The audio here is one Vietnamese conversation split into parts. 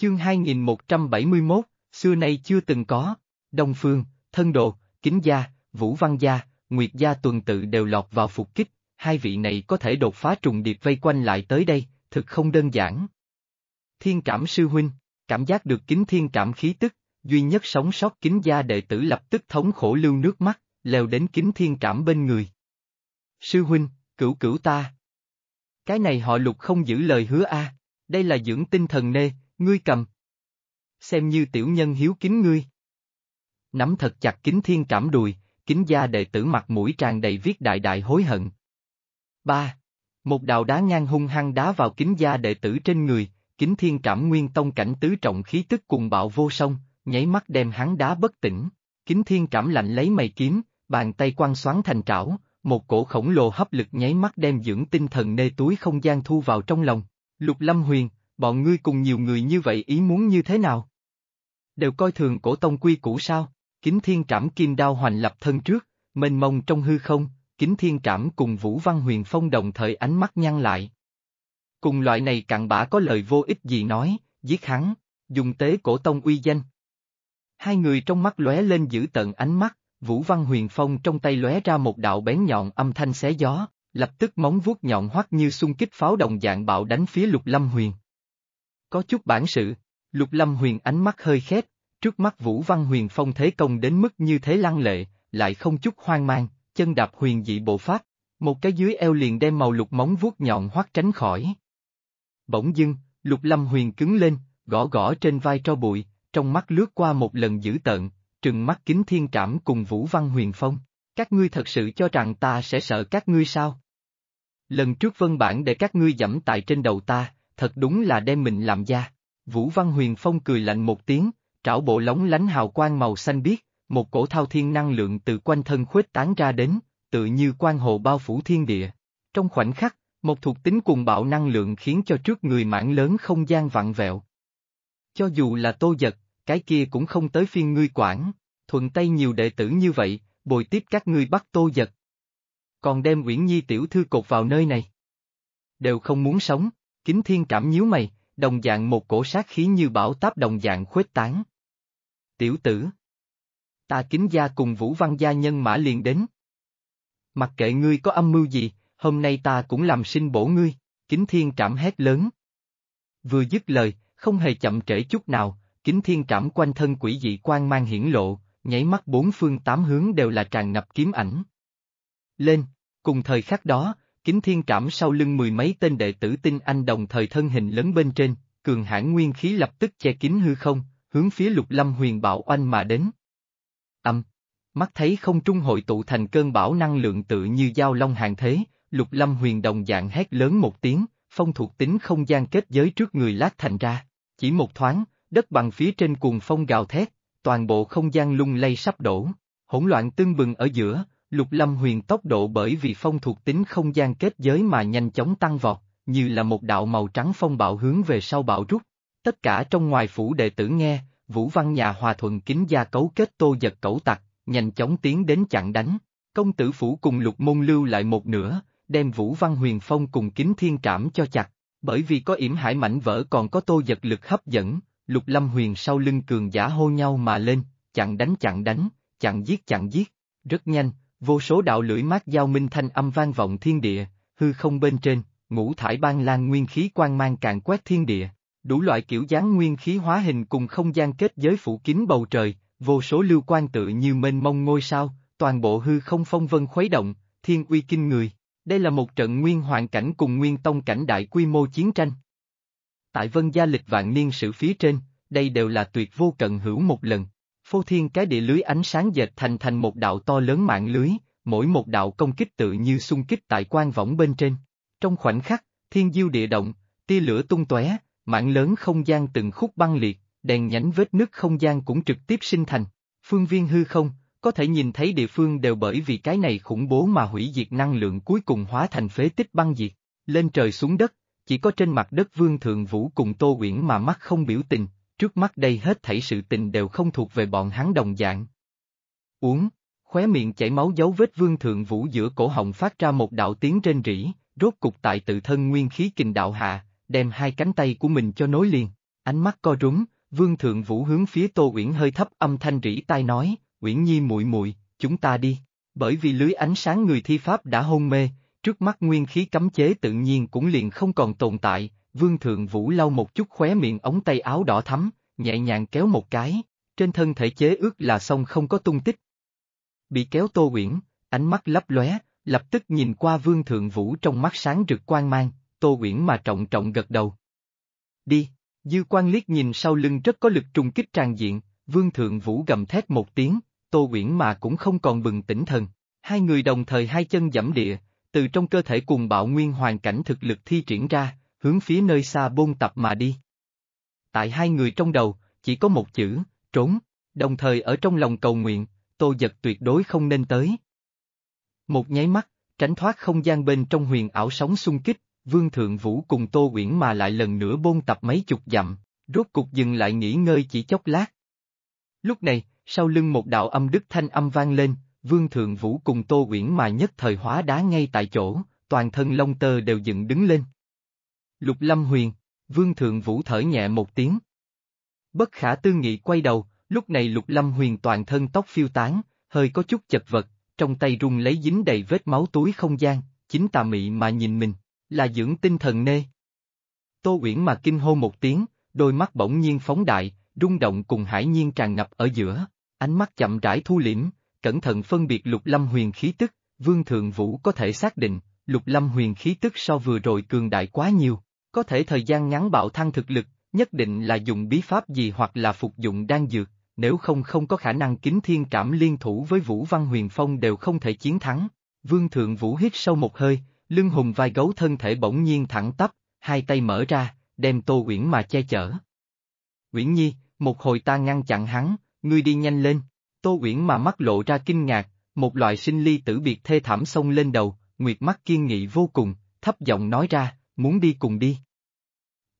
Chương 2171, xưa nay chưa từng có, Đông Phương, Thân đồ, Kính Gia, Vũ Văn Gia, Nguyệt Gia tuần tự đều lọt vào phục kích, hai vị này có thể đột phá trùng điệp vây quanh lại tới đây, thực không đơn giản. Thiên cảm sư huynh, cảm giác được kính thiên cảm khí tức, duy nhất sống sót kính gia đệ tử lập tức thống khổ lưu nước mắt, leo đến kính thiên cảm bên người. Sư huynh, cửu cửu ta. Cái này họ lục không giữ lời hứa a đây là dưỡng tinh thần nê, Ngươi cầm. Xem như tiểu nhân hiếu kính ngươi. Nắm thật chặt kính thiên cảm đùi, kính gia đệ tử mặt mũi tràn đầy viết đại đại hối hận. ba Một đào đá ngang hung hăng đá vào kính gia đệ tử trên người, kính thiên cảm nguyên tông cảnh tứ trọng khí tức cùng bạo vô song, nháy mắt đem hắn đá bất tỉnh. Kính thiên cảm lạnh lấy mày kiếm, bàn tay quăng xoắn thành trảo, một cổ khổng lồ hấp lực nháy mắt đem dưỡng tinh thần nê túi không gian thu vào trong lòng. Lục Lâm Huyền, bọn ngươi cùng nhiều người như vậy ý muốn như thế nào? Đều coi thường cổ tông quy cũ sao? Kính thiên trảm kim đao hoành lập thân trước, mênh mông trong hư không, kính thiên trảm cùng Vũ Văn Huyền Phong đồng thời ánh mắt nhăn lại. Cùng loại này cặn bã có lời vô ích gì nói, giết hắn, dùng tế cổ tông uy danh. Hai người trong mắt lóe lên giữ tận ánh mắt, Vũ Văn Huyền Phong trong tay lóe ra một đạo bén nhọn âm thanh xé gió, lập tức móng vuốt nhọn hoắt như xung kích pháo đồng dạng bạo đánh phía Lục Lâm Huyền có chút bản sự. Lục Lâm Huyền ánh mắt hơi khép, trước mắt Vũ Văn Huyền Phong thế công đến mức như thế lăng lệ, lại không chút hoang mang, chân đạp huyền dị bộ pháp, một cái dưới eo liền đem màu lục móng vuốt nhọn hoắt tránh khỏi. Bỗng dưng, Lục Lâm Huyền cứng lên, gõ gõ trên vai tro bụi, trong mắt lướt qua một lần dữ tợn, trừng mắt kính thiên trảm cùng Vũ Văn Huyền Phong, các ngươi thật sự cho rằng ta sẽ sợ các ngươi sao? Lần trước vân bản để các ngươi dẫm tại trên đầu ta, thật đúng là đem mình làm da. Vũ Văn Huyền Phong cười lạnh một tiếng, trảo bộ lóng lánh hào quang màu xanh biếc, một cổ thao thiên năng lượng từ quanh thân khuếch tán ra đến, tự như quan hồ bao phủ thiên địa. Trong khoảnh khắc, một thuộc tính cùng bạo năng lượng khiến cho trước người mảng lớn không gian vặn vẹo. Cho dù là tô giật, cái kia cũng không tới phiên ngươi quản, thuận tay nhiều đệ tử như vậy, bồi tiếp các ngươi bắt tô giật. Còn đem Uyển Nhi tiểu thư cột vào nơi này. Đều không muốn sống. Kính thiên cảm nhíu mày, đồng dạng một cổ sát khí như bão táp đồng dạng khuếch tán. Tiểu tử. Ta kính gia cùng Vũ Văn gia nhân mã liền đến. Mặc kệ ngươi có âm mưu gì, hôm nay ta cũng làm sinh bổ ngươi, kính thiên cảm hét lớn. Vừa dứt lời, không hề chậm trễ chút nào, kính thiên cảm quanh thân quỷ dị quan mang hiển lộ, nháy mắt bốn phương tám hướng đều là tràn ngập kiếm ảnh. Lên, cùng thời khắc đó, Kính thiên trảm sau lưng mười mấy tên đệ tử tinh anh đồng thời thân hình lớn bên trên, cường hãn nguyên khí lập tức che kín hư không, hướng phía lục lâm huyền bảo oanh mà đến. Âm! Mắt thấy không trung hội tụ thành cơn bão năng lượng tự như dao long hàng thế, lục lâm huyền đồng dạng hét lớn một tiếng, phong thuộc tính không gian kết giới trước người lát thành ra. Chỉ một thoáng, đất bằng phía trên cuồng phong gào thét, toàn bộ không gian lung lay sắp đổ, hỗn loạn tương bừng ở giữa, Lục Lâm Huyền tốc độ bởi vì phong thuộc tính không gian kết giới mà nhanh chóng tăng vọt, như là một đạo màu trắng phong bạo hướng về sau bạo rút. Tất cả trong ngoài phủ đệ tử nghe, Vũ Văn nhà hòa thuận kính gia cấu kết tô giật cẩu tặc, nhanh chóng tiến đến chặn đánh. Công tử phủ cùng lục môn lưu lại một nửa, đem Vũ Văn Huyền Phong cùng kính thiên trảm cho chặt, bởi vì có yểm hải mảnh vỡ còn có tô giật lực hấp dẫn, lục lâm huyền sau lưng cường giả hô nhau mà lên, chặn đánh chặn đánh, chặn giết chặn giết. Rất nhanh, Vô số đạo lưỡi mát giao minh thanh âm vang vọng thiên địa, hư không bên trên, ngũ thải ban lan nguyên khí quang mang càn quét thiên địa, đủ loại kiểu dáng nguyên khí hóa hình cùng không gian kết giới phủ kín bầu trời, vô số lưu quan tự như mênh mông ngôi sao, toàn bộ hư không phong vân khuấy động, thiên uy kinh người. Đây là một trận nguyên hoàn cảnh cùng nguyên tông cảnh đại quy mô chiến tranh. Tại vân gia lịch vạn niên sử phía trên, đây đều là tuyệt vô cận hữu một lần, Phô thiên cái địa lưới ánh sáng dệt thành thành một đạo to lớn mạng lưới, mỗi một đạo công kích tự như xung kích tại quan võng bên trên. Trong khoảnh khắc, thiên diêu địa động, tia lửa tung tóe, mạng lớn không gian từng khúc băng liệt, đèn nhánh vết nứt không gian cũng trực tiếp sinh thành. Phương viên hư không, có thể nhìn thấy địa phương đều bởi vì cái này khủng bố mà hủy diệt năng lượng cuối cùng hóa thành phế tích băng diệt. Lên trời xuống đất, chỉ có trên mặt đất vương thượng vũ cùng Tô Uyển mà mắt không biểu tình, trước mắt đây hết thảy sự tình đều không thuộc về bọn hắn đồng dạng. Uống, khóe miệng chảy máu dấu vết vương thượng vũ giữa cổ họng phát ra một đạo tiếng trên rỉ, rốt cục tại tự thân nguyên khí kình đạo hạ, đem hai cánh tay của mình cho nối liền, ánh mắt co rúm, vương thượng vũ hướng phía Tô Uyển hơi thấp âm thanh rỉ tai nói, Uyển Nhi muội muội, chúng ta đi, bởi vì lưới ánh sáng người thi pháp đã hôn mê, trước mắt nguyên khí cấm chế tự nhiên cũng liền không còn tồn tại, Vương Thượng Vũ lau một chút khóe miệng ống tay áo đỏ thắm, nhẹ nhàng kéo một cái, trên thân thể chế ước là xong không có tung tích. Bị kéo Tô Uyển, ánh mắt lấp lóe, lập tức nhìn qua Vương Thượng Vũ trong mắt sáng rực quan mang, Tô Uyển mà trọng trọng gật đầu. Đi, dư quan liếc nhìn sau lưng rất có lực trùng kích tràn diện, Vương Thượng Vũ gầm thét một tiếng, Tô Uyển mà cũng không còn bừng tỉnh thần, hai người đồng thời hai chân dẫm địa, từ trong cơ thể cùng bạo nguyên hoàn cảnh thực lực thi triển ra, hướng phía nơi xa bôn tập mà đi. Tại hai người trong đầu, chỉ có một chữ, trốn, đồng thời ở trong lòng cầu nguyện, tô giật tuyệt đối không nên tới. Một nháy mắt, tránh thoát không gian bên trong huyền ảo sóng xung kích, Vương Thượng Vũ cùng Tô Uyển mà lại lần nữa bôn tập mấy chục dặm, rốt cục dừng lại nghỉ ngơi chỉ chốc lát. Lúc này, sau lưng một đạo âm đức thanh âm vang lên, Vương Thượng Vũ cùng Tô Uyển mà nhất thời hóa đá ngay tại chỗ, toàn thân lông tơ đều dựng đứng lên. Lục Lâm Huyền, Vương Thượng Vũ thở nhẹ một tiếng. Bất khả tư nghị quay đầu, lúc này Lục Lâm Huyền toàn thân tóc phiêu tán, hơi có chút chật vật, trong tay rung lấy dính đầy vết máu túi không gian, chính tà mị mà nhìn mình, là dưỡng tinh thần nê. Tô Uyển mà kinh hô một tiếng, đôi mắt bỗng nhiên phóng đại, rung động cùng hải nhiên tràn ngập ở giữa, ánh mắt chậm rãi thu liễm, cẩn thận phân biệt Lục Lâm Huyền khí tức, Vương Thượng Vũ có thể xác định, Lục Lâm Huyền khí tức so vừa rồi cường đại quá nhiều, có thể thời gian ngắn bạo thăng thực lực, nhất định là dùng bí pháp gì hoặc là phục dụng đan dược, nếu không không có khả năng kính thiên cảm liên thủ với Vũ Văn Huyền Phong đều không thể chiến thắng. Vương Thượng Vũ hít sâu một hơi, lưng hùng vai gấu thân thể bỗng nhiên thẳng tắp, hai tay mở ra, đem Tô Uyển mà che chở. Uyển Nhi, một hồi ta ngăn chặn hắn, ngươi đi nhanh lên. Tô Uyển mà mắt lộ ra kinh ngạc, một loại sinh ly tử biệt thê thảm sông lên đầu, nguyệt mắt kiên nghị vô cùng, thấp giọng nói ra, muốn đi cùng đi.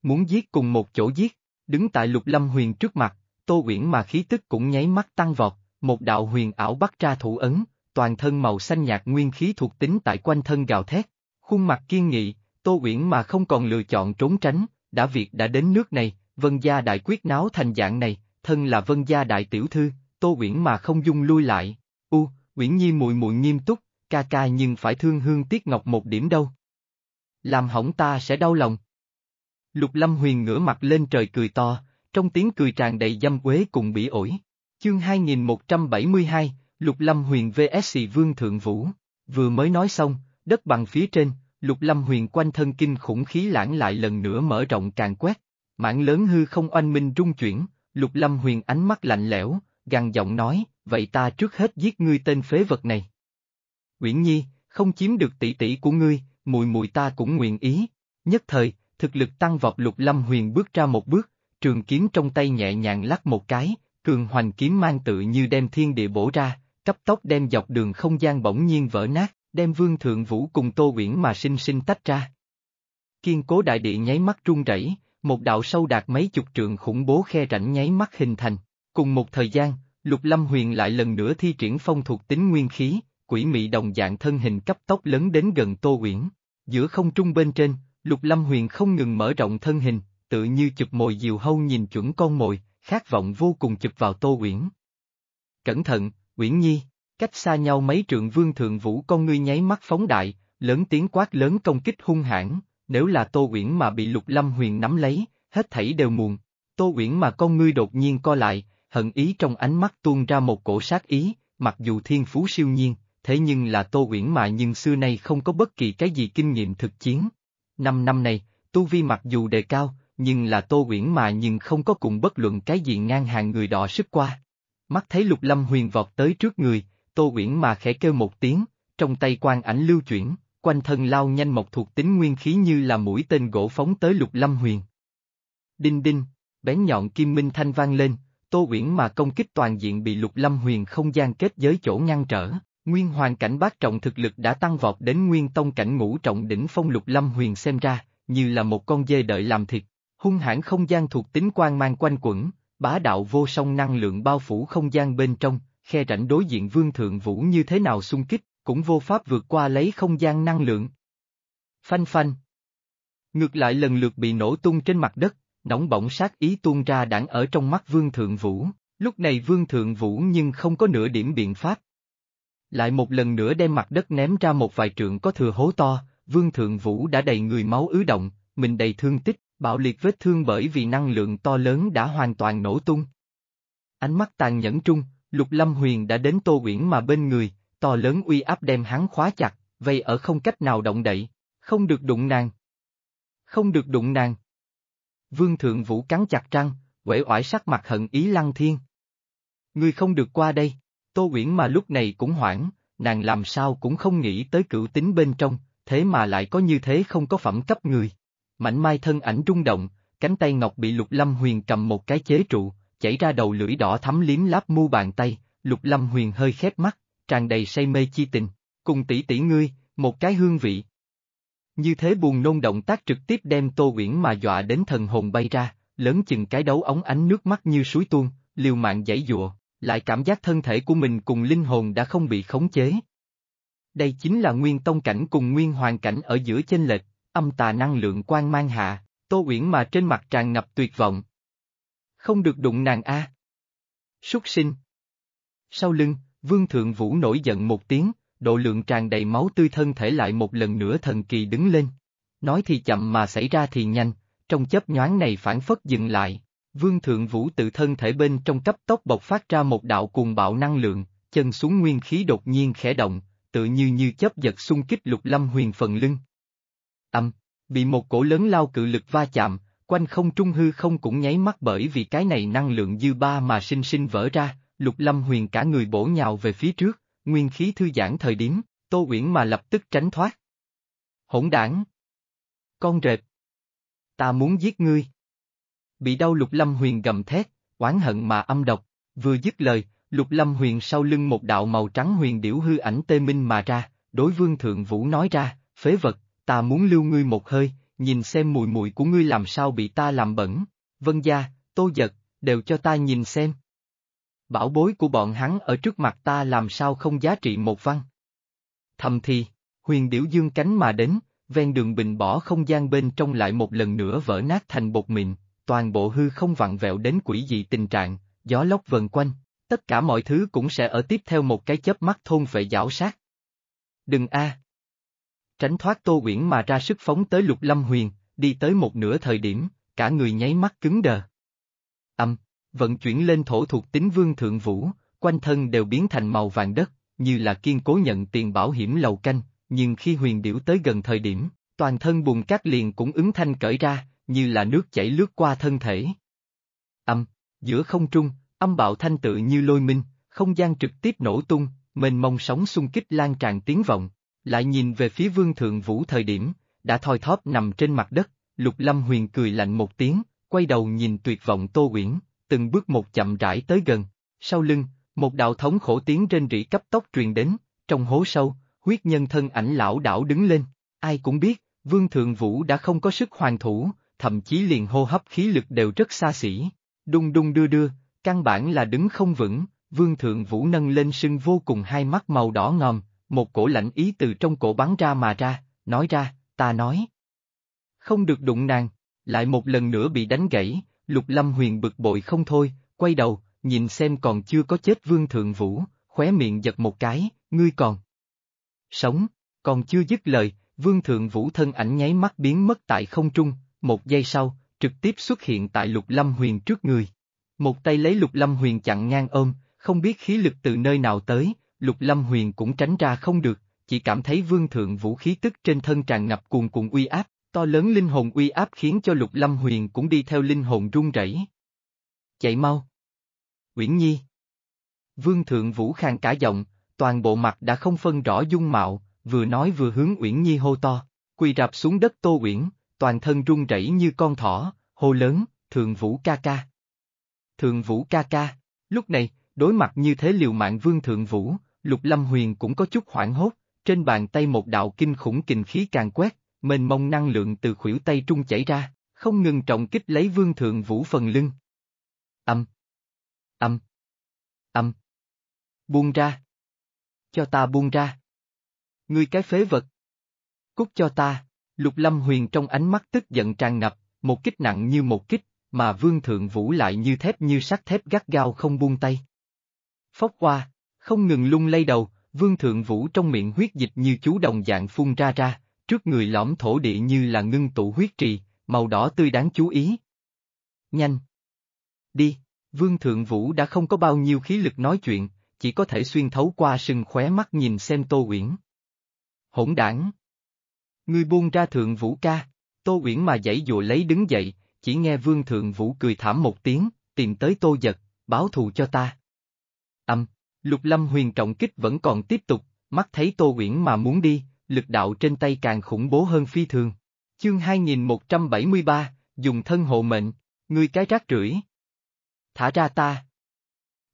Muốn giết cùng một chỗ giết, đứng tại lục lâm huyền trước mặt, Tô Uyển mà khí tức cũng nháy mắt tăng vọt, một đạo huyền ảo bắt ra thủ ấn, toàn thân màu xanh nhạt nguyên khí thuộc tính tại quanh thân gào thét, khuôn mặt kiên nghị, Tô Uyển mà không còn lựa chọn trốn tránh, đã việc đã đến nước này, vân gia đại quyết náo thành dạng này, thân là vân gia đại tiểu thư, Tô Uyển mà không dung lui lại. U, Uyển Nhi muội muội nghiêm túc, ca ca nhưng phải thương hương tiếc ngọc một điểm đâu. Làm hỏng ta sẽ đau lòng. Lục Lâm Huyền ngửa mặt lên trời cười to, trong tiếng cười tràn đầy dâm quế cùng bỉ ổi. Chương 2172, Lục Lâm Huyền vs Vương Thượng Vũ. Vừa mới nói xong, đất bằng phía trên, Lục Lâm Huyền quanh thân kinh khủng khí lãng lại lần nữa mở rộng càng quét. Mạng lớn hư không oanh minh trung chuyển, Lục Lâm Huyền ánh mắt lạnh lẽo, gằn giọng nói, vậy ta trước hết giết ngươi tên phế vật này. Uyển Nhi, không chiếm được tỷ tỷ của ngươi, mùi mùi ta cũng nguyện ý. Nhất thời, thực lực tăng vọt lục lâm huyền bước ra một bước, trường kiếm trong tay nhẹ nhàng lắc một cái, cường hoành kiếm mang tự như đem thiên địa bổ ra, cấp tốc đem dọc đường không gian bỗng nhiên vỡ nát, đem vương thượng vũ cùng tô uyển mà sinh sinh tách ra. Kiên cố đại địa nháy mắt rung rẩy, một đạo sâu đạt mấy chục trượng khủng bố khe rãnh nháy mắt hình thành, cùng một thời gian, lục lâm huyền lại lần nữa thi triển phong thuộc tính nguyên khí, quỷ mị đồng dạng thân hình cấp tốc lớn đến gần tô uyển, giữa không trung bên trên Lục Lâm Huyền không ngừng mở rộng thân hình, tự như chụp mồi diều hâu nhìn chuẩn con mồi, khát vọng vô cùng chụp vào Tô Uyển. Cẩn thận, Uyển Nhi, cách xa nhau mấy trượng vương thượng vũ con ngươi nháy mắt phóng đại, lớn tiếng quát lớn công kích hung hãn, nếu là Tô Uyển mà bị Lục Lâm Huyền nắm lấy, hết thảy đều muộn. Tô Uyển mà con ngươi đột nhiên co lại, hận ý trong ánh mắt tuôn ra một cổ sát ý, mặc dù thiên phú siêu nhiên, thế nhưng là Tô Uyển mà nhưng xưa nay không có bất kỳ cái gì kinh nghiệm thực chiến, năm năm này, tu vi mặc dù đề cao, nhưng là Tô Uyển mà nhưng không có cùng bất luận cái gì ngang hàng người đỏ sức qua. Mắt thấy Lục Lâm huyền vọt tới trước người, Tô Uyển mà khẽ kêu một tiếng, trong tay quan ảnh lưu chuyển, quanh thân lao nhanh một thuộc tính nguyên khí như là mũi tên gỗ phóng tới Lục Lâm huyền. Đinh đinh, bén nhọn kim minh thanh vang lên, Tô Uyển mà công kích toàn diện bị Lục Lâm huyền không gian kết giới chỗ ngăn trở. Nguyên hoàn cảnh bát trọng thực lực đã tăng vọt đến nguyên tông cảnh ngũ trọng đỉnh phong lục lâm huyền xem ra, như là một con dê đợi làm thịt, hung hãn không gian thuộc tính quan mang quanh quẩn, bá đạo vô song năng lượng bao phủ không gian bên trong, khe rảnh đối diện vương thượng vũ như thế nào xung kích, cũng vô pháp vượt qua lấy không gian năng lượng. Phanh phanh. Ngược lại lần lượt bị nổ tung trên mặt đất, nóng bỏng sát ý tuôn ra đảng ở trong mắt vương thượng vũ, lúc này vương thượng vũ nhưng không có nửa điểm biện pháp, lại một lần nữa đem mặt đất ném ra một vài trượng có thừa hố to, vương thượng vũ đã đầy người máu ứ động, mình đầy thương tích, bạo liệt vết thương bởi vì năng lượng to lớn đã hoàn toàn nổ tung. Ánh mắt tàn nhẫn trung, lục lâm huyền đã đến tô quyển mà bên người, to lớn uy áp đem hắn khóa chặt, vây ở không cách nào động đậy, không được đụng nàng. Không được đụng nàng. Vương thượng vũ cắn chặt răng, quể oải sắc mặt hận ý lăng thiên. Ngươi không được qua đây. Tô Uyển mà lúc này cũng hoảng, nàng làm sao cũng không nghĩ tới cửu tính bên trong, thế mà lại có như thế không có phẩm cấp người. Mảnh mai thân ảnh rung động, cánh tay ngọc bị Lục Lâm Huyền cầm một cái chế trụ, chảy ra đầu lưỡi đỏ thắm liếm láp mu bàn tay, Lục Lâm Huyền hơi khép mắt, tràn đầy say mê chi tình, cùng tỷ tỷ ngươi, một cái hương vị. Như thế buồn nôn động tác trực tiếp đem Tô Uyển mà dọa đến thần hồn bay ra, lớn chừng cái đấu ống ánh nước mắt như suối tuôn, liều mạng giải dụa, lại cảm giác thân thể của mình cùng linh hồn đã không bị khống chế. Đây chính là nguyên tông cảnh cùng nguyên hoàng cảnh ở giữa chênh lệch, âm tà năng lượng quang mang hạ, Tô Uyển mà trên mặt tràn ngập tuyệt vọng. Không được đụng nàng a. À. Súc sinh. Sau lưng, Vương Thượng Vũ nổi giận một tiếng, độ lượng tràn đầy máu tươi thân thể lại một lần nữa thần kỳ đứng lên. Nói thì chậm mà xảy ra thì nhanh, trong chớp nhoáng này phản phất dừng lại. Vương Thượng Vũ tự thân thể bên trong cấp tốc bộc phát ra một đạo cuồng bạo năng lượng, chân xuống nguyên khí đột nhiên khẽ động, tự như như chớp giật xung kích lục lâm huyền phần lưng. Âm, bị một cổ lớn lao cự lực va chạm, quanh không trung hư không cũng nháy mắt bởi vì cái này năng lượng dư ba mà sinh sinh vỡ ra, lục lâm huyền cả người bổ nhào về phía trước, nguyên khí thư giãn thời điểm, tô uyển mà lập tức tránh thoát. Hỗn đảng! Con rệp! Ta muốn giết ngươi! bị đau Lục Lâm Huyền gầm thét, oán hận mà âm độc, vừa dứt lời, Lục Lâm Huyền sau lưng một đạo màu trắng huyền điểu hư ảnh tê minh mà ra, đối Vương Thượng Vũ nói ra, phế vật, ta muốn lưu ngươi một hơi, nhìn xem mùi mùi của ngươi làm sao bị ta làm bẩn, vân gia, tô giật, đều cho ta nhìn xem. Bảo bối của bọn hắn ở trước mặt ta làm sao không giá trị một văn. Thầm thì, huyền điểu dương cánh mà đến, ven đường bình bỏ không gian bên trong lại một lần nữa vỡ nát thành bột mịn, toàn bộ hư không vặn vẹo đến quỷ dị tình trạng, gió lốc vần quanh, tất cả mọi thứ cũng sẽ ở tiếp theo một cái chớp mắt thôn vệ giảo sát. Đừng a! Tránh thoát Tô Uyển mà ra sức phóng tới Lục Lâm Huyền, đi tới một nửa thời điểm, cả người nháy mắt cứng đờ. Âm, vận chuyển lên thổ thuộc tính vương thượng vũ, quanh thân đều biến thành màu vàng đất, như là kiên cố nhận tiền bảo hiểm lầu canh, nhưng khi huyền điểu tới gần thời điểm, toàn thân bùn cát liền cũng ứng thanh cởi ra, như là nước chảy lướt qua thân thể. Âm, giữa không trung, âm bạo thanh tự như lôi minh, không gian trực tiếp nổ tung, mình mong sóng xung kích lan tràn tiếng vọng, lại nhìn về phía vương thượng vũ thời điểm, đã thoi thóp nằm trên mặt đất, lục lâm huyền cười lạnh một tiếng, quay đầu nhìn tuyệt vọng tô uyển, từng bước một chậm rãi tới gần, sau lưng, một đạo thống khổ tiếng trên rỉ cấp tốc truyền đến, trong hố sâu, huyết nhân thân ảnh lão đảo đứng lên, ai cũng biết, vương thượng vũ đã không có sức hoàn thủ, thậm chí liền hô hấp khí lực đều rất xa xỉ. Đung đung đưa đưa, căn bản là đứng không vững, vương thượng vũ nâng lên sưng vô cùng hai mắt màu đỏ ngòm, một cổ lạnh ý từ trong cổ bắn ra mà ra, nói ra, ta nói. Không được đụng nàng, lại một lần nữa bị đánh gãy, lục lâm huyền bực bội không thôi, quay đầu, nhìn xem còn chưa có chết vương thượng vũ, khóe miệng giật một cái, ngươi còn. Sống, còn chưa dứt lời, vương thượng vũ thân ảnh nháy mắt biến mất tại không trung, một giây sau, trực tiếp xuất hiện tại Lục Lâm Huyền trước người. Một tay lấy Lục Lâm Huyền chặn ngang ôm, không biết khí lực từ nơi nào tới, Lục Lâm Huyền cũng tránh ra không được, chỉ cảm thấy vương thượng vũ khí tức trên thân tràn ngập cuồn cuộn uy áp, to lớn linh hồn uy áp khiến cho Lục Lâm Huyền cũng đi theo linh hồn run rẩy. Chạy mau. Uyển Nhi. Vương thượng vũ khang cả giọng, toàn bộ mặt đã không phân rõ dung mạo, vừa nói vừa hướng Uyển Nhi hô to, quỳ rạp xuống đất Tô Uyển, toàn thân run rẩy như con thỏ, hô lớn, thượng vũ ca ca. Thượng vũ ca ca, lúc này, đối mặt như thế liều mạng vương thượng vũ, lục lâm huyền cũng có chút hoảng hốt, trên bàn tay một đạo kinh khủng kình khí càng quét, mênh mông năng lượng từ khuỷu tay trung chảy ra, không ngừng trọng kích lấy vương thượng vũ phần lưng. Âm. Âm. Âm. Buông ra. Cho ta buông ra. Ngươi cái phế vật. Cút cho ta. Lục Lâm Huyền trong ánh mắt tức giận tràn ngập, một kích nặng như một kích, mà Vương Thượng Vũ lại như thép như sắt thép gắt gao không buông tay. Phóc qua, không ngừng lung lay đầu, Vương Thượng Vũ trong miệng huyết dịch như chú đồng dạng phun ra ra, trước người lõm thổ địa như là ngưng tụ huyết trì, màu đỏ tươi đáng chú ý. Nhanh! Đi! Vương Thượng Vũ đã không có bao nhiêu khí lực nói chuyện, chỉ có thể xuyên thấu qua sừng khóe mắt nhìn xem Tô Uyển. Hỗn đảng! Ngươi buông ra thượng vũ ca, Tô Uyển mà dãy dụa lấy đứng dậy, chỉ nghe vương thượng vũ cười thảm một tiếng, tìm tới tô giật, báo thù cho ta. Âm, lục lâm huyền trọng kích vẫn còn tiếp tục, mắt thấy tô uyển mà muốn đi, lực đạo trên tay càng khủng bố hơn phi thường. Chương 2173, dùng thân hộ mệnh, ngươi cái rác rưởi. Thả ra ta.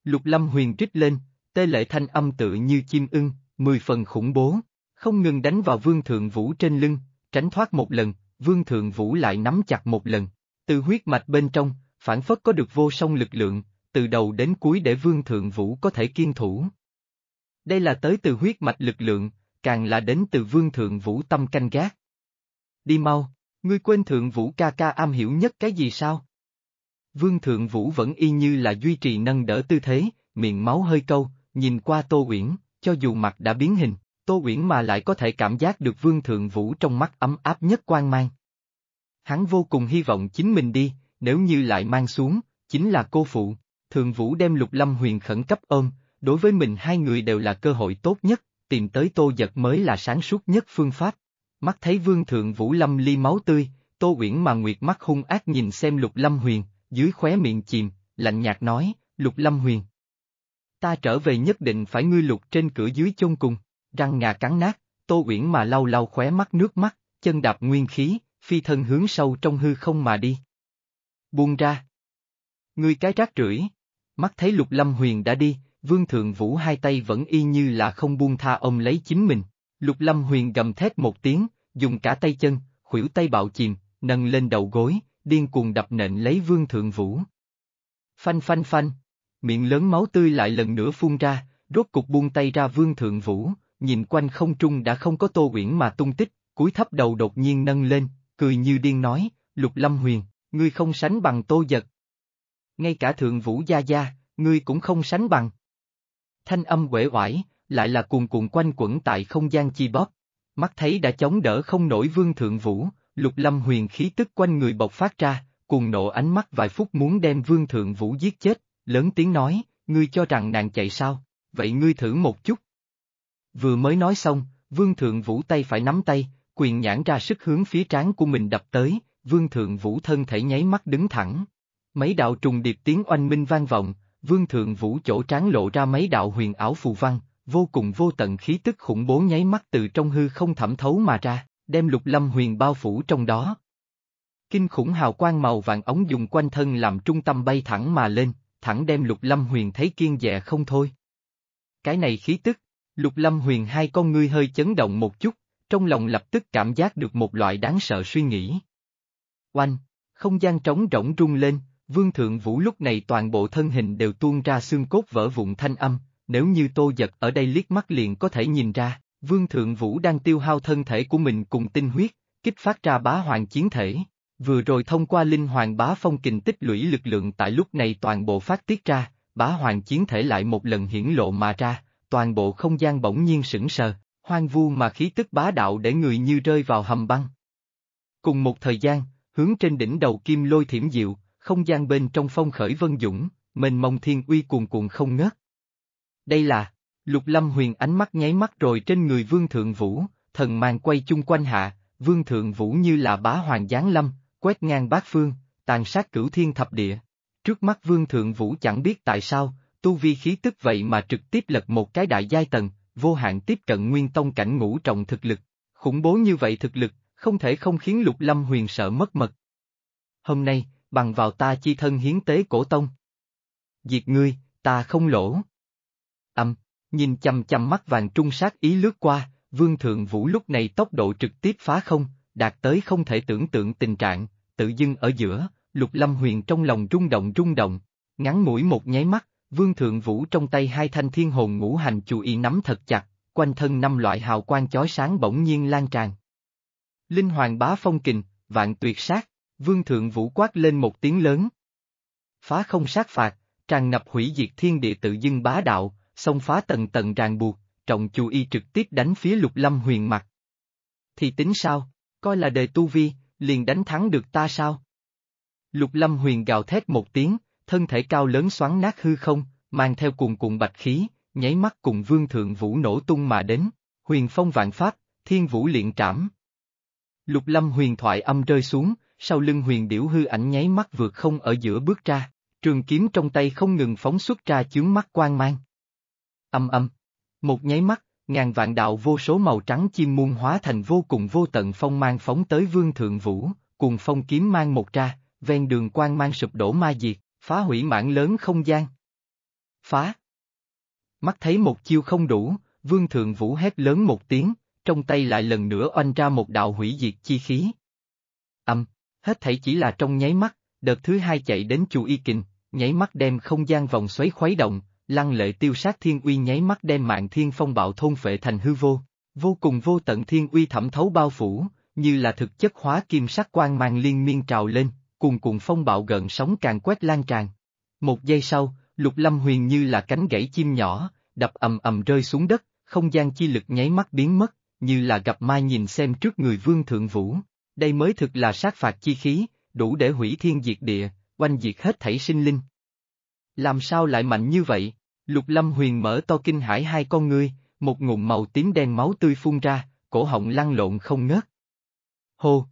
Lục lâm huyền trích lên, tê lệ thanh âm tự như chim ưng, mười phần khủng bố không ngừng đánh vào Vương Thượng Vũ trên lưng, tránh thoát một lần, Vương Thượng Vũ lại nắm chặt một lần. Từ huyết mạch bên trong, phản phất có được vô song lực lượng, từ đầu đến cuối để Vương Thượng Vũ có thể kiên thủ. Đây là tới từ huyết mạch lực lượng, càng là đến từ Vương Thượng Vũ tâm canh gác. Đi mau, ngươi quên Thượng Vũ ca ca am hiểu nhất cái gì sao? Vương Thượng Vũ vẫn y như là duy trì nâng đỡ tư thế, miệng máu hơi câu, nhìn qua Tô Uyển, cho dù mặt đã biến hình. Tô Uyển mà lại có thể cảm giác được Vương Thượng Vũ trong mắt ấm áp nhất quan mang. Hắn vô cùng hy vọng chính mình đi, nếu như lại mang xuống, chính là cô phụ. Thượng Vũ đem Lục Lâm Huyền khẩn cấp ôm, đối với mình hai người đều là cơ hội tốt nhất, tìm tới Tô Giật mới là sáng suốt nhất phương pháp. Mắt thấy Vương Thượng Vũ Lâm ly máu tươi, Tô Uyển mà nguyệt mắt hung ác nhìn xem Lục Lâm Huyền, dưới khóe miệng chìm, lạnh nhạt nói, Lục Lâm Huyền. Ta trở về nhất định phải ngươi lục trên cửa dưới chôn cùng răng ngà cắn nát, Tô Uyển mà lau lau khóe mắt nước mắt, chân đạp nguyên khí, phi thân hướng sâu trong hư không mà đi. Buông ra. Ngươi cái rác rưởi. Mắt thấy Lục Lâm Huyền đã đi, Vương Thượng Vũ hai tay vẫn y như là không buông tha ôm lấy chính mình. Lục Lâm Huyền gầm thét một tiếng, dùng cả tay chân, khuỷu tay bạo chìm, nâng lên đầu gối, điên cuồng đập nện lấy Vương Thượng Vũ. Phanh phanh phanh, miệng lớn máu tươi lại lần nữa phun ra, rốt cục buông tay ra Vương Thượng Vũ, nhìn quanh không trung đã không có Tô Uyển mà tung tích, cúi thấp đầu đột nhiên nâng lên, cười như điên nói, Lục Lâm Huyền, ngươi không sánh bằng Tô Giật. Ngay cả Thượng Vũ Gia Gia, ngươi cũng không sánh bằng. Thanh âm quể oải, lại là cuồn cuộn quanh quẩn tại không gian chi bóp. Mắt thấy đã chống đỡ không nổi vương thượng vũ, lục lâm huyền khí tức quanh người bộc phát ra, cuồng nộ ánh mắt vài phút muốn đem vương thượng vũ giết chết, lớn tiếng nói, ngươi cho rằng nàng chạy sao, vậy ngươi thử một chút, Vừa mới nói xong, Vương Thượng Vũ tay phải nắm tay, quyền nhãn ra sức hướng phía trán của mình đập tới, Vương Thượng Vũ thân thể nháy mắt đứng thẳng. Mấy đạo trùng điệp tiếng oanh minh vang vọng, Vương Thượng Vũ chỗ trán lộ ra mấy đạo huyền ảo phù văn, vô cùng vô tận khí tức khủng bố nháy mắt từ trong hư không thẩm thấu mà ra, đem lục lâm huyền bao phủ trong đó. Kinh khủng hào quang màu vàng ống dùng quanh thân làm trung tâm bay thẳng mà lên, thẳng đem lục lâm huyền thấy kiên dẹ không thôi. Cái này khí tức, Lục Lâm Huyền hai con ngươi hơi chấn động một chút, trong lòng lập tức cảm giác được một loại đáng sợ suy nghĩ. Oanh, không gian trống rỗng rung lên, Vương Thượng Vũ lúc này toàn bộ thân hình đều tuôn ra xương cốt vỡ vụn thanh âm, nếu như tô giật ở đây liếc mắt liền có thể nhìn ra, Vương Thượng Vũ đang tiêu hao thân thể của mình cùng tinh huyết, kích phát ra bá hoàng chiến thể. Vừa rồi thông qua linh hoàng bá phong kình tích lũy lực lượng tại lúc này toàn bộ phát tiết ra, bá hoàng chiến thể lại một lần hiển lộ mà ra, toàn bộ không gian bỗng nhiên sững sờ, hoang vu mà khí tức bá đạo để người như rơi vào hầm băng. Cùng một thời gian, hướng trên đỉnh đầu kim lôi thiểm diệu, không gian bên trong phong khởi vân dũng, mênh mông thiên uy cuồn cuộn không ngớt. Đây là, lục lâm huyền ánh mắt nháy mắt rồi trên người vương thượng vũ, thần mang quay chung quanh hạ, vương thượng vũ như là bá hoàng giáng lâm, quét ngang bát phương, tàn sát cửu thiên thập địa. Trước mắt vương thượng vũ chẳng biết tại sao, tu vi khí tức vậy mà trực tiếp lật một cái đại giai tầng, vô hạn tiếp cận nguyên tông cảnh ngũ trọng thực lực. Khủng bố như vậy thực lực, không thể không khiến Lục Lâm huyền sợ mất mật. Hôm nay, bằng vào ta chi thân hiến tế cổ tông. Diệt ngươi, ta không lỗ. Âm, nhìn chằm chằm mắt vàng trung sát ý lướt qua, vương thượng vũ lúc này tốc độ trực tiếp phá không, đạt tới không thể tưởng tượng tình trạng, tự dưng ở giữa, lục lâm huyền trong lòng rung động rung động, ngắn mũi một nháy mắt, Vương Thượng Vũ trong tay hai thanh thiên hồn ngũ hành chù y nắm thật chặt, quanh thân năm loại hào quang chói sáng bỗng nhiên lan tràn. Linh hoàng bá phong kình, vạn tuyệt sát, Vương Thượng Vũ quát lên một tiếng lớn. Phá không sát phạt, tràn ngập hủy diệt thiên địa tự dưng bá đạo, xông phá tầng tầng ràng buộc, trọng chù y trực tiếp đánh phía lục lâm huyền mặt. Thì tính sao, coi là đời tu vi, liền đánh thắng được ta sao? Lục lâm huyền gào thét một tiếng, thân thể cao lớn xoắn nát hư không, mang theo cuồng cuộn bạch khí, nháy mắt cùng vương thượng vũ nổ tung mà đến, huyền phong vạn pháp, thiên vũ liện trảm. Lục lâm huyền thoại âm rơi xuống, sau lưng huyền điểu hư ảnh nháy mắt vượt không ở giữa bước ra, trường kiếm trong tay không ngừng phóng xuất ra chướng mắt quan mang. Âm âm. Một nháy mắt, ngàn vạn đạo vô số màu trắng chim muôn hóa thành vô cùng vô tận phong mang phóng tới vương thượng vũ, cùng phong kiếm mang một ra, ven đường quan mang sụp đổ ma diệt, Phá hủy mảng lớn không gian. Phá. Mắt thấy một chiêu không đủ, Vương Thượng Vũ hét lớn một tiếng, trong tay lại lần nữa oanh ra một đạo hủy diệt chi khí. Âm, hết thảy chỉ là trong nháy mắt, đợt thứ hai chạy đến chu y kình, nháy mắt đem không gian vòng xoáy khuấy động, lăng lệ tiêu sát thiên uy nháy mắt đem mạng thiên phong bạo thôn phệ thành hư vô, vô cùng vô tận thiên uy thẩm thấu bao phủ, như là thực chất hóa kim sắc quang mang liên miên trào lên, cuồn cuộn phong bạo gần sóng càng quét lan tràn. Một giây sau, lục lâm huyền như là cánh gãy chim nhỏ, đập ầm ầm rơi xuống đất, không gian chi lực nháy mắt biến mất, như là gặp mai nhìn xem trước người vương thượng vũ. Đây mới thực là sát phạt chi khí, đủ để hủy thiên diệt địa, oanh diệt hết thảy sinh linh. Làm sao lại mạnh như vậy? Lục lâm huyền mở to kinh hải hai con ngươi, một ngụm màu tím đen máu tươi phun ra, cổ họng lăn lộn không ngớt. Hô!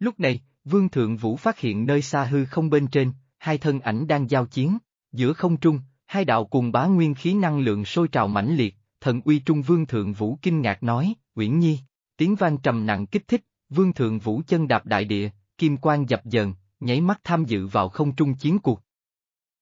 Lúc này, Vương Thượng Vũ phát hiện nơi xa hư không bên trên, hai thân ảnh đang giao chiến, giữa không trung, hai đạo cùng bá nguyên khí năng lượng sôi trào mãnh liệt, thần uy trung Vương Thượng Vũ kinh ngạc nói, Uyển Nhi, tiếng vang trầm nặng kích thích, Vương Thượng Vũ chân đạp đại địa, kim quang dập dần, nháy mắt tham dự vào không trung chiến cuộc.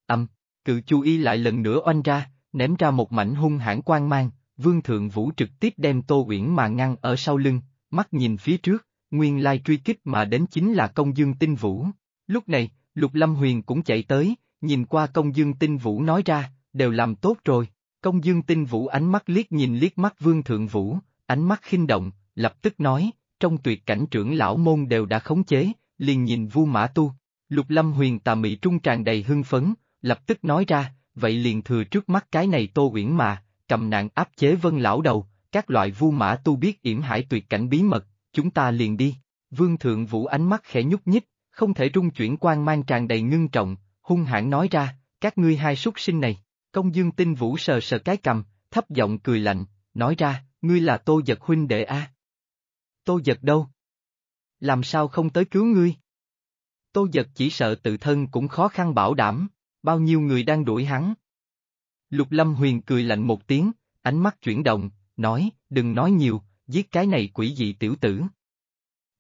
Âm, cự chu y lại lần nữa oanh ra, ném ra một mảnh hung hãn quang mang, Vương Thượng Vũ trực tiếp đem Tô Uyển mà ngăn ở sau lưng, mắt nhìn phía trước, nguyên lai truy kích mà đến chính là công dương tinh vũ. Lúc này, Lục Lâm Huyền cũng chạy tới, nhìn qua công dương tinh vũ nói ra, đều làm tốt rồi. Công dương tinh vũ ánh mắt liếc nhìn liếc mắt vương thượng vũ, ánh mắt khinh động, lập tức nói, trong tuyệt cảnh trưởng lão môn đều đã khống chế, liền nhìn vu mã tu. Lục Lâm Huyền tà mị trung tràn đầy hưng phấn, lập tức nói ra, vậy liền thừa trước mắt cái này tô uyển mà, cầm nạn áp chế vân lão đầu, các loại vu mã tu biết yểm hải tuyệt cảnh bí mật, chúng ta liền đi. Vương Thượng Vũ ánh mắt khẽ nhúc nhích, không thể rung chuyển quan mang tràn đầy ngưng trọng, hung hãn nói ra, các ngươi hai súc sinh này. Công Dương Tinh Vũ sờ sờ cái cầm, thấp giọng cười lạnh, nói ra, ngươi là Tô Giật huynh đệ a. Tô Giật đâu? Làm sao không tới cứu ngươi? Tô Giật chỉ sợ tự thân cũng khó khăn bảo đảm, bao nhiêu người đang đuổi hắn. Lục Lâm Huyền cười lạnh một tiếng, ánh mắt chuyển động, nói, đừng nói nhiều, giết cái này quỷ dị tiểu tử.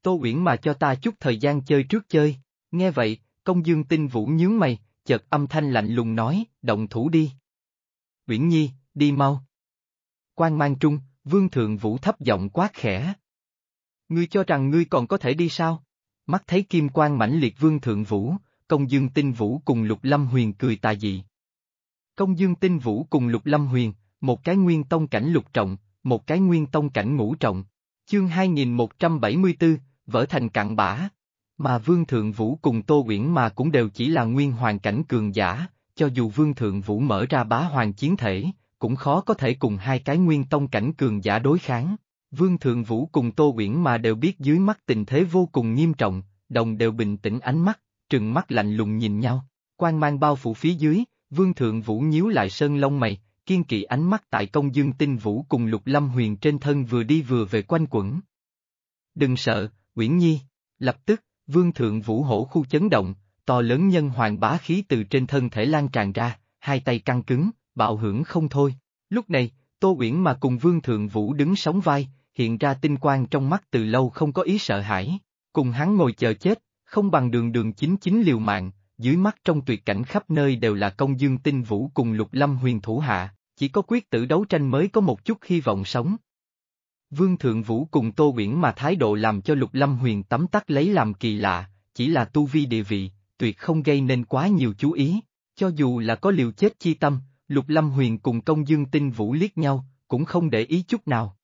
Tô Uyển mà cho ta chút thời gian chơi trước chơi, nghe vậy, công dương tinh vũ nhướng mày, chợt âm thanh lạnh lùng nói, động thủ đi. Uyển Nhi, đi mau. Quan mang trung, vương thượng vũ thấp giọng quát khẽ. Ngươi cho rằng ngươi còn có thể đi sao? Mắt thấy kim quan mãnh liệt vương thượng vũ, công dương tinh vũ cùng lục lâm huyền cười tà dị. Công dương tinh vũ cùng lục lâm huyền, một cái nguyên tông cảnh lục trọng, một cái nguyên tông cảnh ngũ trọng. Chương 2174, vỡ thành cặn bã. Mà Vương Thượng Vũ cùng Tô Uyển mà cũng đều chỉ là nguyên hoàng cảnh cường giả, cho dù Vương Thượng Vũ mở ra bá hoàng chiến thể, cũng khó có thể cùng hai cái nguyên tông cảnh cường giả đối kháng. Vương Thượng Vũ cùng Tô Uyển mà đều biết dưới mắt tình thế vô cùng nghiêm trọng, đồng đều bình tĩnh ánh mắt, trừng mắt lạnh lùng nhìn nhau. Quan mang bao phủ phía dưới, Vương Thượng Vũ nhíu lại sơn lông mày, kiên kỵ ánh mắt tại công dương tinh vũ cùng lục lâm huyền trên thân vừa đi vừa về quanh quẩn. Đừng sợ, Uyển Nhi, lập tức, vương thượng vũ hổ khu chấn động, to lớn nhân hoàng bá khí từ trên thân thể lan tràn ra, hai tay căng cứng, bạo hưởng không thôi. Lúc này, Tô Uyển mà cùng vương thượng vũ đứng sóng vai, hiện ra tinh quang trong mắt từ lâu không có ý sợ hãi, cùng hắn ngồi chờ chết, không bằng đường đường chính chính liều mạng, dưới mắt trong tuyệt cảnh khắp nơi đều là công dương tinh vũ cùng lục lâm huyền thủ hạ, chỉ có quyết tử đấu tranh mới có một chút hy vọng sống. Vương Thượng Vũ cùng Tô Uyển mà thái độ làm cho Lục Lâm Huyền tắm tắt lấy làm kỳ lạ, chỉ là tu vi địa vị, tuyệt không gây nên quá nhiều chú ý, cho dù là có liều chết chi tâm, Lục Lâm Huyền cùng Công Dương Tinh Vũ liếc nhau, cũng không để ý chút nào.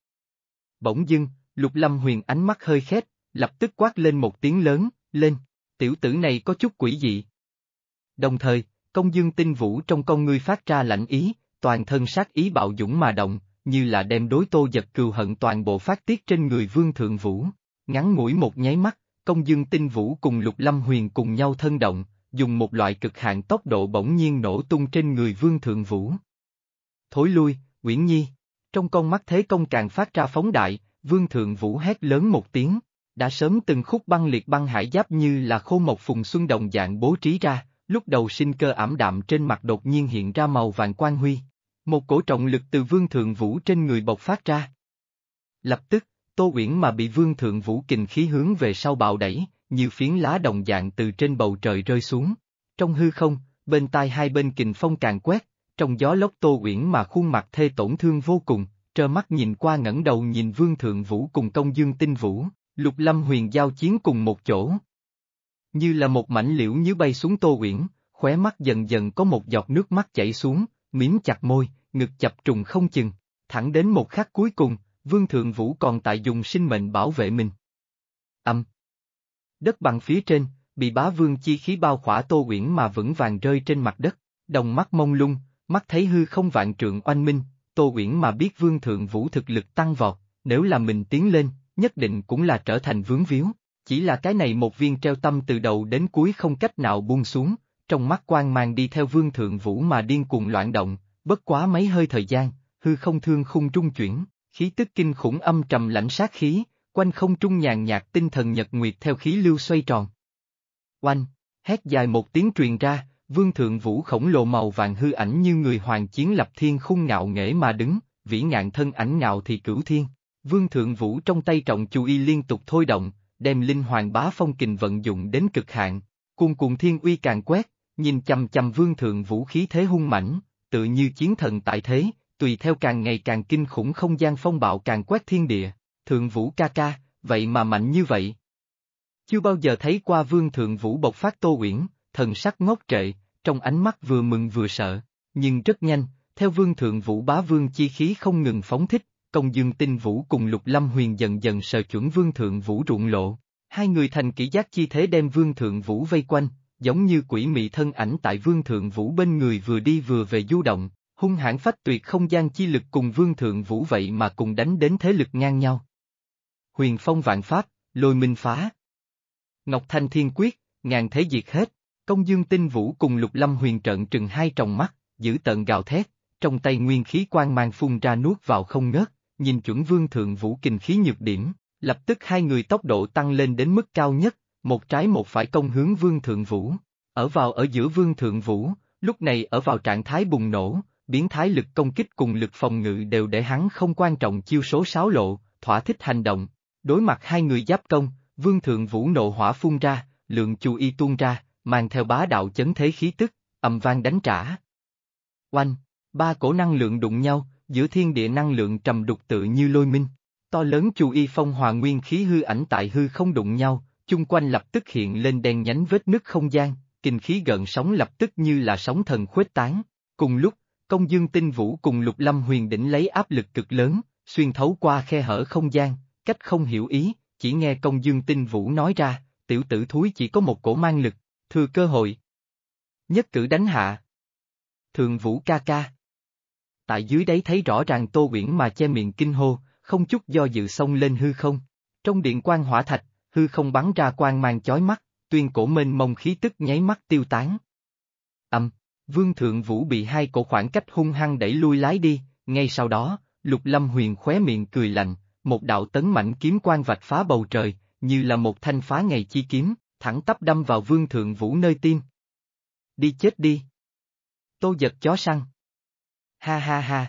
Bỗng dưng, Lục Lâm Huyền ánh mắt hơi khét, lập tức quát lên một tiếng lớn, lên, tiểu tử này có chút quỷ dị, Đồng thời, công dương tinh vũ trong con ngươi phát ra lạnh ý, toàn thân sát ý bạo dũng mà động, như là đem đối tô giật cừu hận toàn bộ phát tiết trên người vương thượng vũ. Ngắn mũi một nháy mắt, công dương tinh vũ cùng lục lâm huyền cùng nhau thân động, dùng một loại cực hạn tốc độ bỗng nhiên nổ tung trên người vương thượng vũ. Thối lui, Nguyễn Nhi. Trong con mắt thế công càng phát ra phóng đại, vương thượng vũ hét lớn một tiếng, đã sớm từng khúc băng liệt băng hải giáp như là khô mộc phùng xuân đồng dạng bố trí ra, Lúc đầu sinh cơ ảm đạm trên mặt đột nhiên hiện ra màu vàng quang huy. Một cổ trọng lực từ Vương Thượng Vũ trên người bộc phát ra. Lập tức, Tô Uyển mà bị Vương Thượng Vũ kình khí hướng về sau bạo đẩy, như phiến lá đồng dạng từ trên bầu trời rơi xuống. Trong hư không, bên tai hai bên kình phong càng quét, trong gió lốc Tô Uyển mà khuôn mặt thê tổn thương vô cùng, trơ mắt nhìn qua ngẩng đầu nhìn Vương Thượng Vũ cùng Công Dương Tinh Vũ, Lục Lâm Huyền giao chiến cùng một chỗ, như là một mảnh liễu như bay xuống Tô Uyển, khóe mắt dần dần có một giọt nước mắt chảy xuống, miếm chặt môi, ngực chập trùng không chừng, thẳng đến một khắc cuối cùng, Vương Thượng Vũ còn tại dùng sinh mệnh bảo vệ mình. Âm. Đất bằng phía trên, bị bá vương chi khí bao khỏa Tô Uyển mà vững vàng rơi trên mặt đất, đồng mắt mông lung, mắt thấy hư không vạn trượng oanh minh, Tô Uyển mà biết Vương Thượng Vũ thực lực tăng vọt, nếu là mình tiến lên, nhất định cũng là trở thành vướng víu. Chỉ là cái này một viên treo tâm từ đầu đến cuối không cách nào buông xuống, trong mắt quan mang đi theo vương thượng vũ mà điên cuồng loạn động, bất quá mấy hơi thời gian, hư không thương khung trung chuyển, khí tức kinh khủng âm trầm lãnh sát khí, quanh không trung nhàn nhạt tinh thần nhật nguyệt theo khí lưu xoay tròn. Oanh, hét dài một tiếng truyền ra, vương thượng vũ khổng lồ màu vàng hư ảnh như người hoàng chiến lập thiên khung ngạo nghễ mà đứng, vĩ ngạn thân ảnh ngạo thì cửu thiên. Vương thượng vũ trong tay trọng chú y liên tục thôi động, đem linh hoàng bá phong kình vận dụng đến cực hạn, cuồng cuồng thiên uy càng quét, nhìn chằm chằm vương thượng vũ khí thế hung mãnh, tự như chiến thần tại thế, tùy theo càng ngày càng kinh khủng không gian phong bạo càng quét thiên địa, thượng vũ ca ca, vậy mà mạnh như vậy. Chưa bao giờ thấy qua vương thượng vũ bộc phát tô uyển, thần sắc ngốc trệ, trong ánh mắt vừa mừng vừa sợ, nhưng rất nhanh, theo vương thượng vũ bá vương chi khí không ngừng phóng thích, công dương tinh vũ cùng lục lâm huyền dần dần sờ chuẩn vương thượng vũ ruộng lộ. Hai người thành kỹ giác chi thế đem vương thượng vũ vây quanh, giống như quỷ mị thân ảnh tại vương thượng vũ bên người vừa đi vừa về du động, hung hãn phách tuyệt không gian chi lực cùng vương thượng vũ vậy mà cùng đánh đến thế lực ngang nhau. Huyền phong vạn pháp, lôi minh phá. Ngọc Thanh Thiên Quyết, ngàn thế diệt hết, công dương tinh vũ cùng lục lâm huyền trận trừng hai tròng mắt, giữ tận gào thét, trong tay nguyên khí quang mang phun ra nuốt vào không ngớt, nhìn chuẩn vương thượng vũ kình khí nhược điểm, lập tức hai người tốc độ tăng lên đến mức cao nhất, một trái một phải công hướng vương thượng vũ. Ở vào ở giữa vương thượng vũ, lúc này ở vào trạng thái bùng nổ, biến thái lực công kích cùng lực phòng ngự đều để hắn không quan trọng chiêu số sáo lộ, thỏa thích hành động. Đối mặt hai người giáp công, vương thượng vũ nộ hỏa phun ra, lượng chu y tuôn ra, mang theo bá đạo chấn thế khí tức, ầm vang đánh trả. Oanh, ba cổ năng lượng đụng nhau, giữa thiên địa năng lượng trầm đục tự như lôi minh. To lớn chu y phong hòa nguyên khí hư ảnh tại hư không đụng nhau, chung quanh lập tức hiện lên đen nhánh vết nứt không gian, kinh khí gần sóng lập tức như là sóng thần khuếch tán. Cùng lúc, công dương tinh vũ cùng lục lâm huyền đỉnh lấy áp lực cực lớn, xuyên thấu qua khe hở không gian, cách không hiểu ý, chỉ nghe công dương tinh vũ nói ra, tiểu tử thúi chỉ có một cổ mang lực, thừa cơ hội. Nhất cử đánh hạ. Thường vũ ca ca tại dưới đáy thấy rõ ràng Tô Uyển mà che miệng kinh hô, không chút do dự xông lên hư không. Trong điện quan hỏa thạch, hư không bắn ra quan mang chói mắt, tuyên cổ mênh mông khí tức nháy mắt tiêu tán. Âm, Vương Thượng Vũ bị hai cổ khoảng cách hung hăng đẩy lui lái đi, ngay sau đó, Lục Lâm Huyền khóe miệng cười lạnh, một đạo tấn mạnh kiếm quan vạch phá bầu trời, như là một thanh phá ngày chi kiếm, thẳng tắp đâm vào Vương Thượng Vũ nơi tim. Đi chết đi. Tô giật chó săn ha ha ha.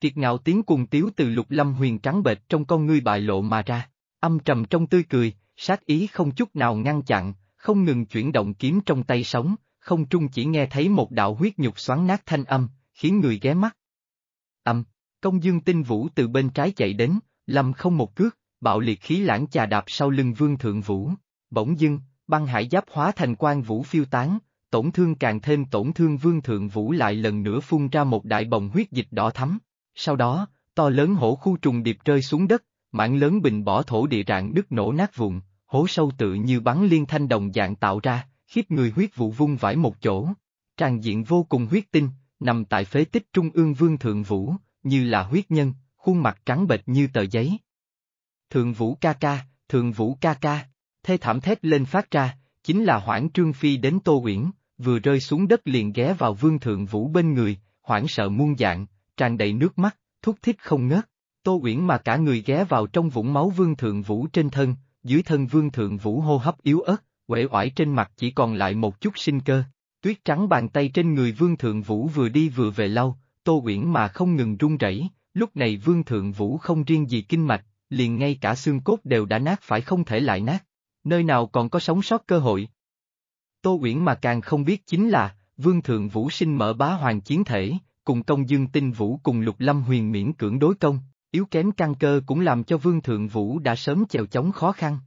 Tiệt ngạo tiếng cuồng tiếu từ lục lâm huyền trắng bệch trong con ngươi bại lộ mà ra, âm trầm trong tươi cười, sát ý không chút nào ngăn chặn, không ngừng chuyển động kiếm trong tay sống, không trung chỉ nghe thấy một đạo huyết nhục xoắn nát thanh âm, khiến người ghé mắt. Âm, công dương tinh vũ từ bên trái chạy đến, lâm không một cước, bạo liệt khí lãng chà đạp sau lưng vương thượng vũ, bỗng dưng, băng hải giáp hóa thành quan vũ phiêu tán, tổn thương càng thêm tổn thương Vương Thượng Vũ lại lần nữa phun ra một đại bồng huyết dịch đỏ thắm. Sau đó, to lớn hổ khu trùng điệp rơi xuống đất, mảng lớn bình bỏ thổ địa rạn đứt nổ nát vụn, hố sâu tự như bắn liên thanh đồng dạng tạo ra, khiếp người huyết vụ vung vãi một chỗ. Tràn diện vô cùng huyết tinh, nằm tại phế tích trung ương Vương Thượng Vũ, như là huyết nhân, khuôn mặt trắng bệch như tờ giấy. Thượng Vũ ca ca, Thượng Vũ ca ca, thê thảm thét lên phát ra, chính là Hoảng Trương Phi đến Tô Uyển, vừa rơi xuống đất liền ghé vào vương thượng vũ bên người, hoảng sợ muôn dạng, tràn đầy nước mắt, thúc thích không ngớt. Tô Uyển mà cả người ghé vào trong vũng máu vương thượng vũ trên thân, dưới thân vương thượng vũ hô hấp yếu ớt, uể oải trên mặt chỉ còn lại một chút sinh cơ. Tuyết trắng bàn tay trên người vương thượng vũ vừa đi vừa về lau, Tô Uyển mà không ngừng run rẩy, lúc này vương thượng vũ không riêng gì kinh mạch, liền ngay cả xương cốt đều đã nát phải không thể lại nát. Nơi nào còn có sống sót cơ hội, Tô Uyển mà càng không biết chính là, Vương Thượng Vũ sinh mở bá hoàng chiến thể, cùng công dương tinh vũ cùng lục lâm huyền miễn cưỡng đối công, yếu kém căn cơ cũng làm cho Vương Thượng Vũ đã sớm chèo chống khó khăn.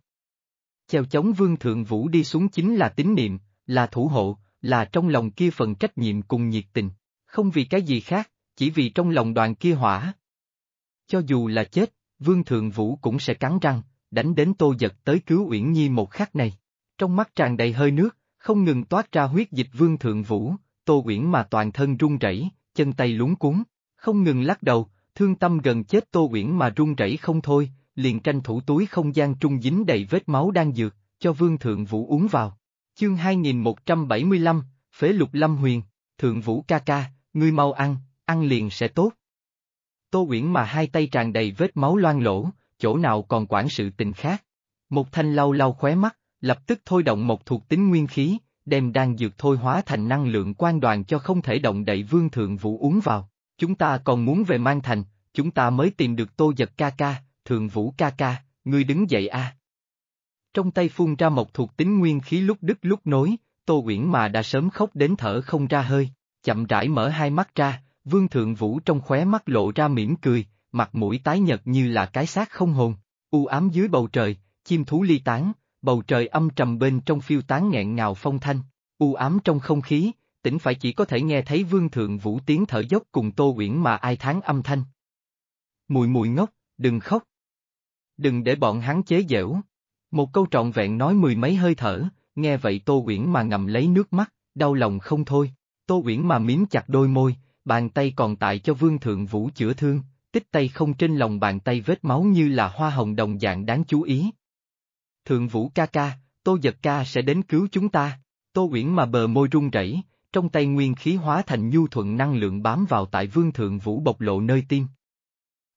Chèo chống Vương Thượng Vũ đi xuống chính là tín niệm, là thủ hộ, là trong lòng kia phần trách nhiệm cùng nhiệt tình, không vì cái gì khác, chỉ vì trong lòng đoàn kia hỏa. Cho dù là chết, Vương Thượng Vũ cũng sẽ cắn răng, đánh đến Tô Giật tới cứu Uyển Nhi một khắc này. Trong mắt tràn đầy hơi nước, không ngừng toát ra huyết dịch vương thượng vũ, Tô Uyển mà toàn thân run rẩy, chân tay lúng cuốn, không ngừng lắc đầu, thương tâm gần chết Tô Uyển mà run rẩy không thôi, liền tranh thủ túi không gian trung dính đầy vết máu đang dược, cho Vương Thượng Vũ uống vào. Chương 2175, Phế Lục Lâm Huyền, Thượng Vũ ca ca, ngươi mau ăn, ăn liền sẽ tốt. Tô Uyển mà hai tay tràn đầy vết máu loang lỗ, chỗ nào còn quản sự tình khác. Một thanh lau lau khóe mắt, lập tức thôi động một thuộc tính nguyên khí, đem đan dược thôi hóa thành năng lượng quan đoàn cho không thể động đậy vương thượng vũ uống vào. Chúng ta còn muốn về mang thành, chúng ta mới tìm được tô giật ca ca, thượng vũ ca ca, ngươi đứng dậy a. Trong tay phun ra một thuộc tính nguyên khí lúc đứt lúc nối, tô uyển mà đã sớm khóc đến thở không ra hơi, chậm rãi mở hai mắt ra, vương thượng vũ trong khóe mắt lộ ra mỉm cười, mặt mũi tái nhợt như là cái xác không hồn, u ám dưới bầu trời, chim thú ly tán, bầu trời âm trầm bên trong phiêu tán nghẹn ngào phong thanh, u ám trong không khí, tỉnh phải chỉ có thể nghe thấy vương thượng vũ tiếng thở dốc cùng tô uyển mà ai tháng âm thanh. Mùi mùi ngốc, đừng khóc. Đừng để bọn hắn chế giễu. Một câu trọn vẹn nói mười mấy hơi thở, nghe vậy tô uyển mà ngầm lấy nước mắt, đau lòng không thôi, tô uyển mà miếm chặt đôi môi, bàn tay còn tại cho vương thượng vũ chữa thương, tích tay không trên lòng bàn tay vết máu như là hoa hồng đồng dạng đáng chú ý, Thượng Vũ ca ca, Tô Giật ca sẽ đến cứu chúng ta. Tô Uyển mà bờ môi run rẩy, trong tay nguyên khí hóa thành nhu thuận năng lượng bám vào tại Vương Thượng Vũ bộc lộ nơi tim.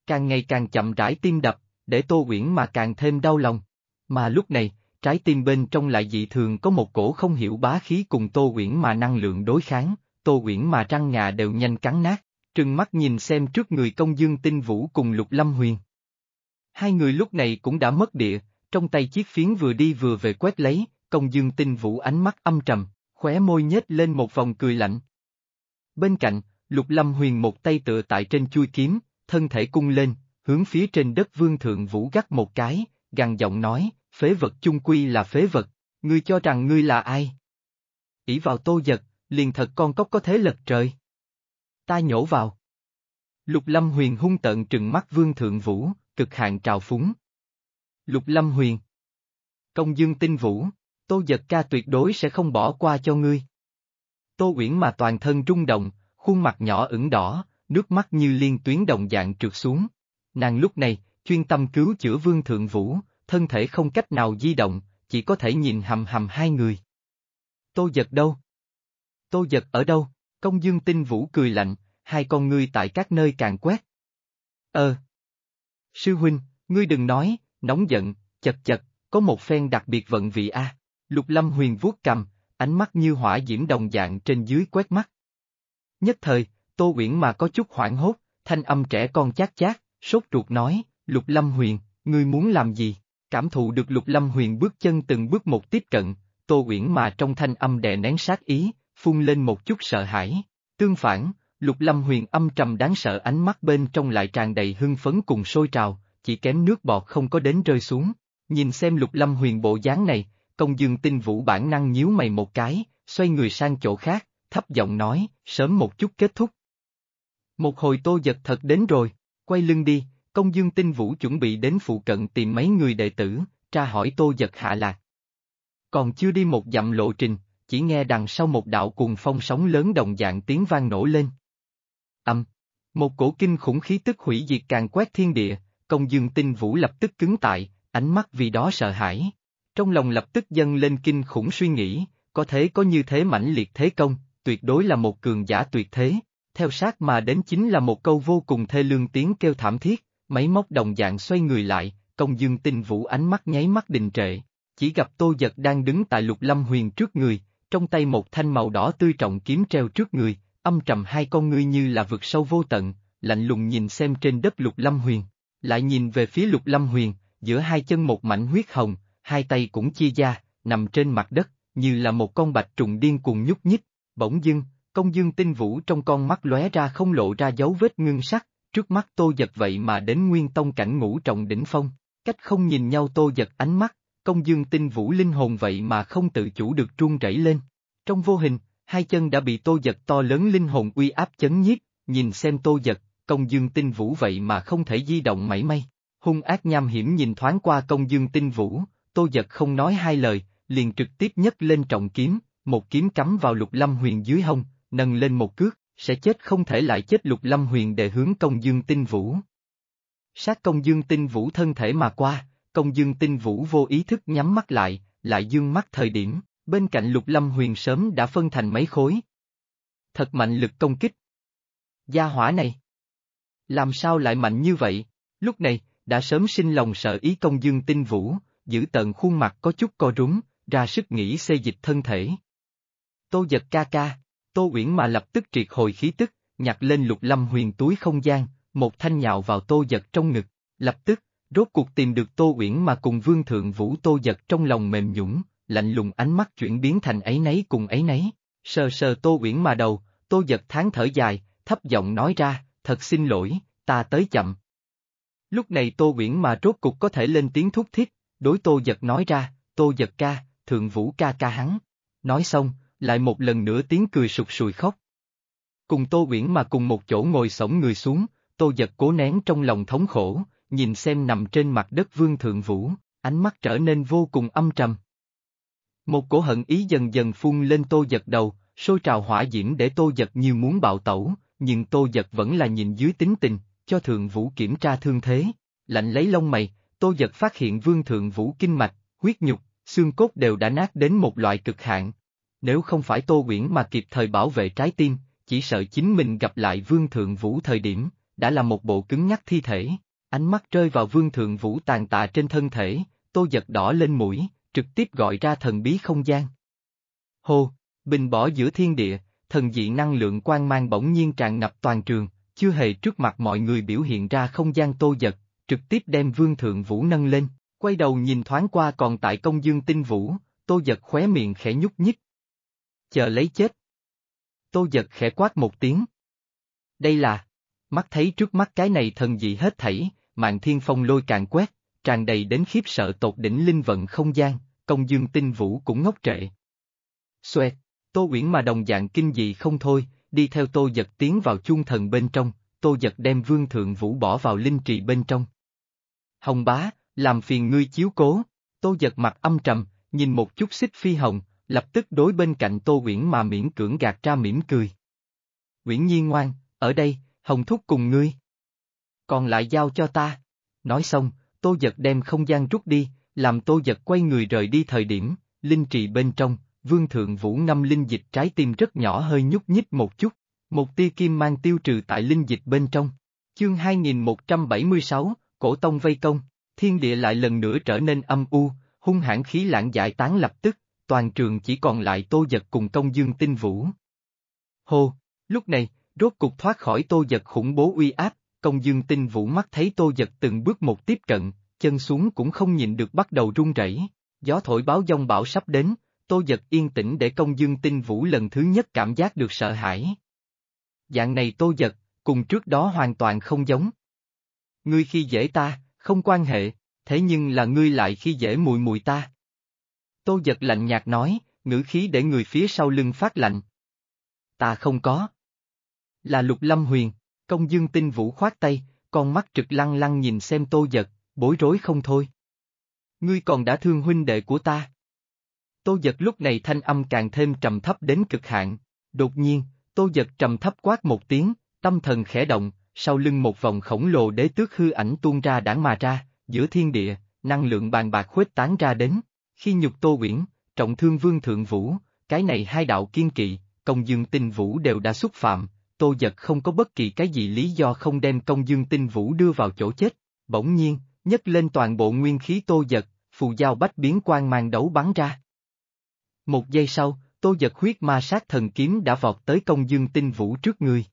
Càng ngày càng chậm rãi tim đập, để Tô Uyển mà càng thêm đau lòng. Mà lúc này, trái tim bên trong lại dị thường có một cổ không hiểu bá khí cùng Tô Uyển mà năng lượng đối kháng, Tô Uyển mà răng ngà đều nhanh cắn nát, trừng mắt nhìn xem trước người công dương tinh vũ cùng Lục Lâm Huyền. Hai người lúc này cũng đã mất địa, trong tay chiếc phiến vừa đi vừa về quét lấy, công dương tinh vũ ánh mắt âm trầm, khóe môi nhếch lên một vòng cười lạnh. Bên cạnh, lục lâm huyền một tay tựa tại trên chui kiếm, thân thể cung lên, hướng phía trên đất vương thượng vũ gắt một cái, gằn giọng nói, phế vật chung quy là phế vật, ngươi cho rằng ngươi là ai? ỉ vào tô giật, liền thật con cóc có thế lật trời. Ta nhổ vào. Lục lâm huyền hung tận trừng mắt vương thượng vũ, cực hạn trào phúng, Lục Lâm Huyền. Công dương tinh vũ, tô giật ca tuyệt đối sẽ không bỏ qua cho ngươi. Tô Uyển mà toàn thân rung động, khuôn mặt nhỏ ửng đỏ, nước mắt như liên tuyến đồng dạng trượt xuống. Nàng lúc này, chuyên tâm cứu chữa vương thượng vũ, thân thể không cách nào di động, chỉ có thể nhìn hầm hầm hai người. Tô giật đâu? Tô giật ở đâu? Công dương tinh vũ cười lạnh, hai con ngươi tại các nơi càng quét. Ờ. Sư huynh, ngươi đừng nói, nóng giận, chật chật, có một phen đặc biệt vận vị a. Lục Lâm Huyền vuốt cầm, ánh mắt như hỏa diễm đồng dạng trên dưới quét mắt. Nhất thời, Tô Uyển mà có chút hoảng hốt, thanh âm trẻ con chát chát, sốt ruột nói, Lục Lâm Huyền, ngươi muốn làm gì? Cảm thụ được Lục Lâm Huyền bước chân từng bước một tiếp cận, Tô Uyển mà trong thanh âm đè nén sát ý, phun lên một chút sợ hãi. Tương phản, Lục Lâm Huyền âm trầm đáng sợ ánh mắt bên trong lại tràn đầy hưng phấn cùng sôi trào, chỉ kém nước bọt không có đến rơi xuống. Nhìn xem lục lâm huyền bộ dáng này, công dương tinh vũ bản năng nhíu mày một cái, xoay người sang chỗ khác, thấp giọng nói, sớm một chút kết thúc. Một hồi tô giật thật đến rồi, quay lưng đi, công dương tinh vũ chuẩn bị đến phụ cận tìm mấy người đệ tử, tra hỏi tô giật hạ lạc. Còn chưa đi một dặm lộ trình, chỉ nghe đằng sau một đạo cuồng phong sóng lớn đồng dạng tiếng vang nổ lên. Âm, một cổ kinh khủng khí tức hủy diệt càng quét thiên địa, công dương tinh vũ lập tức cứng tại, ánh mắt vì đó sợ hãi. Trong lòng lập tức dâng lên kinh khủng suy nghĩ, có thế có như thế mãnh liệt thế công, tuyệt đối là một cường giả tuyệt thế, theo sát mà đến chính là một câu vô cùng thê lương tiếng kêu thảm thiết, máy móc đồng dạng xoay người lại, công dương tinh vũ ánh mắt nháy mắt đình trệ, chỉ gặp tô giật đang đứng tại lục lâm huyền trước người, trong tay một thanh màu đỏ tươi trọng kiếm treo trước người, âm trầm hai con ngươi như là vực sâu vô tận, lạnh lùng nhìn xem trên đất lục lâm huyền, lại nhìn về phía lục lâm huyền, giữa hai chân một mảnh huyết hồng, hai tay cũng chia ra, nằm trên mặt đất, như là một con bạch trùng điên cuồng nhúc nhích, bỗng dưng, công dương tinh vũ trong con mắt lóe ra không lộ ra dấu vết ngưng sắc, trước mắt tô giật vậy mà đến nguyên tông cảnh ngũ trọng đỉnh phong, cách không nhìn nhau tô giật ánh mắt, công dương tinh vũ linh hồn vậy mà không tự chủ được trung rẩy lên. Trong vô hình, hai chân đã bị tô giật to lớn linh hồn uy áp chấn nhiếp, nhìn xem tô giật, công dương tinh vũ vậy mà không thể di động mảy may. Hung ác nham hiểm nhìn thoáng qua công dương tinh vũ, tô giật không nói hai lời, liền trực tiếp nhấc lên trọng kiếm, một kiếm cắm vào lục lâm huyền dưới hông, nâng lên một cước, sẽ chết không thể lại chết lục lâm huyền để hướng công dương tinh vũ. Sát công dương tinh vũ thân thể mà qua, công dương tinh vũ vô ý thức nhắm mắt lại, lại dương mắt thời điểm, bên cạnh lục lâm huyền sớm đã phân thành mấy khối. Thật mạnh lực công kích. Gia hỏa này. Làm sao lại mạnh như vậy? Lúc này, đã sớm sinh lòng sợ ý công dương tinh vũ, giữ tận khuôn mặt có chút co rúm, ra sức nghĩ xây dịch thân thể. Tô giật ca ca, Tô Uyển mà lập tức triệt hồi khí tức, nhặt lên lục lâm huyền túi không gian, một thanh nhạo vào Tô giật trong ngực, lập tức, rốt cuộc tìm được Tô Uyển mà cùng Vương Thượng Vũ Tô giật trong lòng mềm nhũng, lạnh lùng ánh mắt chuyển biến thành ấy nấy cùng ấy nấy, sờ sờ Tô Uyển mà đầu, Tô giật tháng thở dài, thấp giọng nói ra, thật xin lỗi, ta tới chậm. Lúc này Tô Uyển mà rốt cục có thể lên tiếng thúc thiết, đối Tô Giật nói ra, Tô Giật ca, thượng vũ ca ca hắn. Nói xong, lại một lần nữa tiếng cười sụt sùi khóc. Cùng Tô Uyển mà cùng một chỗ ngồi sổng người xuống, Tô Giật cố nén trong lòng thống khổ, nhìn xem nằm trên mặt đất vương thượng vũ, ánh mắt trở nên vô cùng âm trầm. Một cổ hận ý dần dần phun lên Tô Giật đầu, sôi trào hỏa diễm để Tô Giật nhiều muốn bạo tẩu, nhưng Tô Giật vẫn là nhìn dưới tính tình, cho Thượng Vũ kiểm tra thương thế. Lạnh lấy lông mày, Tô Giật phát hiện Vương Thượng Vũ kinh mạch, huyết nhục, xương cốt đều đã nát đến một loại cực hạn. Nếu không phải Tô uyển mà kịp thời bảo vệ trái tim, chỉ sợ chính mình gặp lại Vương Thượng Vũ thời điểm, đã là một bộ cứng nhắc thi thể. Ánh mắt rơi vào Vương Thượng Vũ tàn tạ trên thân thể, Tô Giật đỏ lên mũi, trực tiếp gọi ra thần bí không gian. hô, bình bỏ giữa thiên địa, thần dị năng lượng quang mang bỗng nhiên tràn ngập toàn trường, chưa hề trước mặt mọi người biểu hiện ra không gian tô giật, trực tiếp đem Vương Thượng Vũ nâng lên, quay đầu nhìn thoáng qua còn tại công dương tinh vũ, tô giật khóe miệng khẽ nhúc nhích. Chờ lấy chết. Tô giật khẽ quát một tiếng. Đây là, mắt thấy trước mắt cái này thần dị hết thảy, mạng thiên phong lôi càng quét, tràn đầy đến khiếp sợ tột đỉnh linh vận không gian, công dương tinh vũ cũng ngốc trệ. Xoẹt. Tô Uyển mà đồng dạng kinh dị không thôi, đi theo Tô Giật tiến vào chung thần bên trong, Tô Giật đem Vương Thượng Vũ bỏ vào linh trì bên trong. Hồng bá, làm phiền ngươi chiếu cố, Tô Giật mặt âm trầm, nhìn một chút xích phi hồng, lập tức đối bên cạnh Tô Uyển mà miễn cưỡng gạt ra mỉm cười. Uyển Nhi ngoan, ở đây, Hồng Thúc cùng ngươi. Còn lại giao cho ta. Nói xong, Tô Giật đem không gian rút đi, làm Tô Giật quay người rời đi thời điểm, linh trì bên trong, Vương Thượng Vũ ngâm linh dịch trái tim rất nhỏ hơi nhúc nhích một chút, một tia kim mang tiêu trừ tại linh dịch bên trong. Chương 2176, Cổ Tông vây công, thiên địa lại lần nữa trở nên âm u, hung hãn khí lãng giải tán lập tức, toàn trường chỉ còn lại Tô Giật cùng Công Dương Tinh Vũ. Hô, lúc này, rốt cục thoát khỏi Tô Giật khủng bố uy áp, Công Dương Tinh Vũ mắt thấy Tô Giật từng bước một tiếp cận, chân xuống cũng không nhìn được bắt đầu run rẩy. Gió thổi báo dông bão sắp đến, Tô Giật yên tĩnh để công dương tinh vũ lần thứ nhất cảm giác được sợ hãi. Dạng này Tô Giật, cùng trước đó hoàn toàn không giống. Ngươi khi dễ ta, không quan hệ, thế nhưng là ngươi lại khi dễ mùi mùi ta. Tô Giật lạnh nhạt nói, ngữ khí để người phía sau lưng phát lạnh. Ta không có. Là Lục Lâm Huyền, công dương tinh vũ khoát tay, con mắt trực lăng lăng nhìn xem Tô Giật, bối rối không thôi. Ngươi còn đã thương huynh đệ của ta. Tô Giật lúc này thanh âm càng thêm trầm thấp đến cực hạn. Đột nhiên, Tô Giật trầm thấp quát một tiếng, tâm thần khẽ động, sau lưng một vòng khổng lồ đế tước hư ảnh tuôn ra đảng mà ra, giữa thiên địa, năng lượng bàn bạc khuếch tán ra đến. Khi nhục Tô Uyển, trọng thương vương thượng vũ, cái này hai đạo kiên kỵ, công dương tinh vũ đều đã xúc phạm, Tô Giật không có bất kỳ cái gì lý do không đem công dương tinh vũ đưa vào chỗ chết. Bỗng nhiên, nhấc lên toàn bộ nguyên khí Tô Giật, phù giao bách biến quang mang đấu bắn ra. Một giây sau, tô giật huyết ma sát thần kiếm đã vọt tới công dương tinh vũ trước người.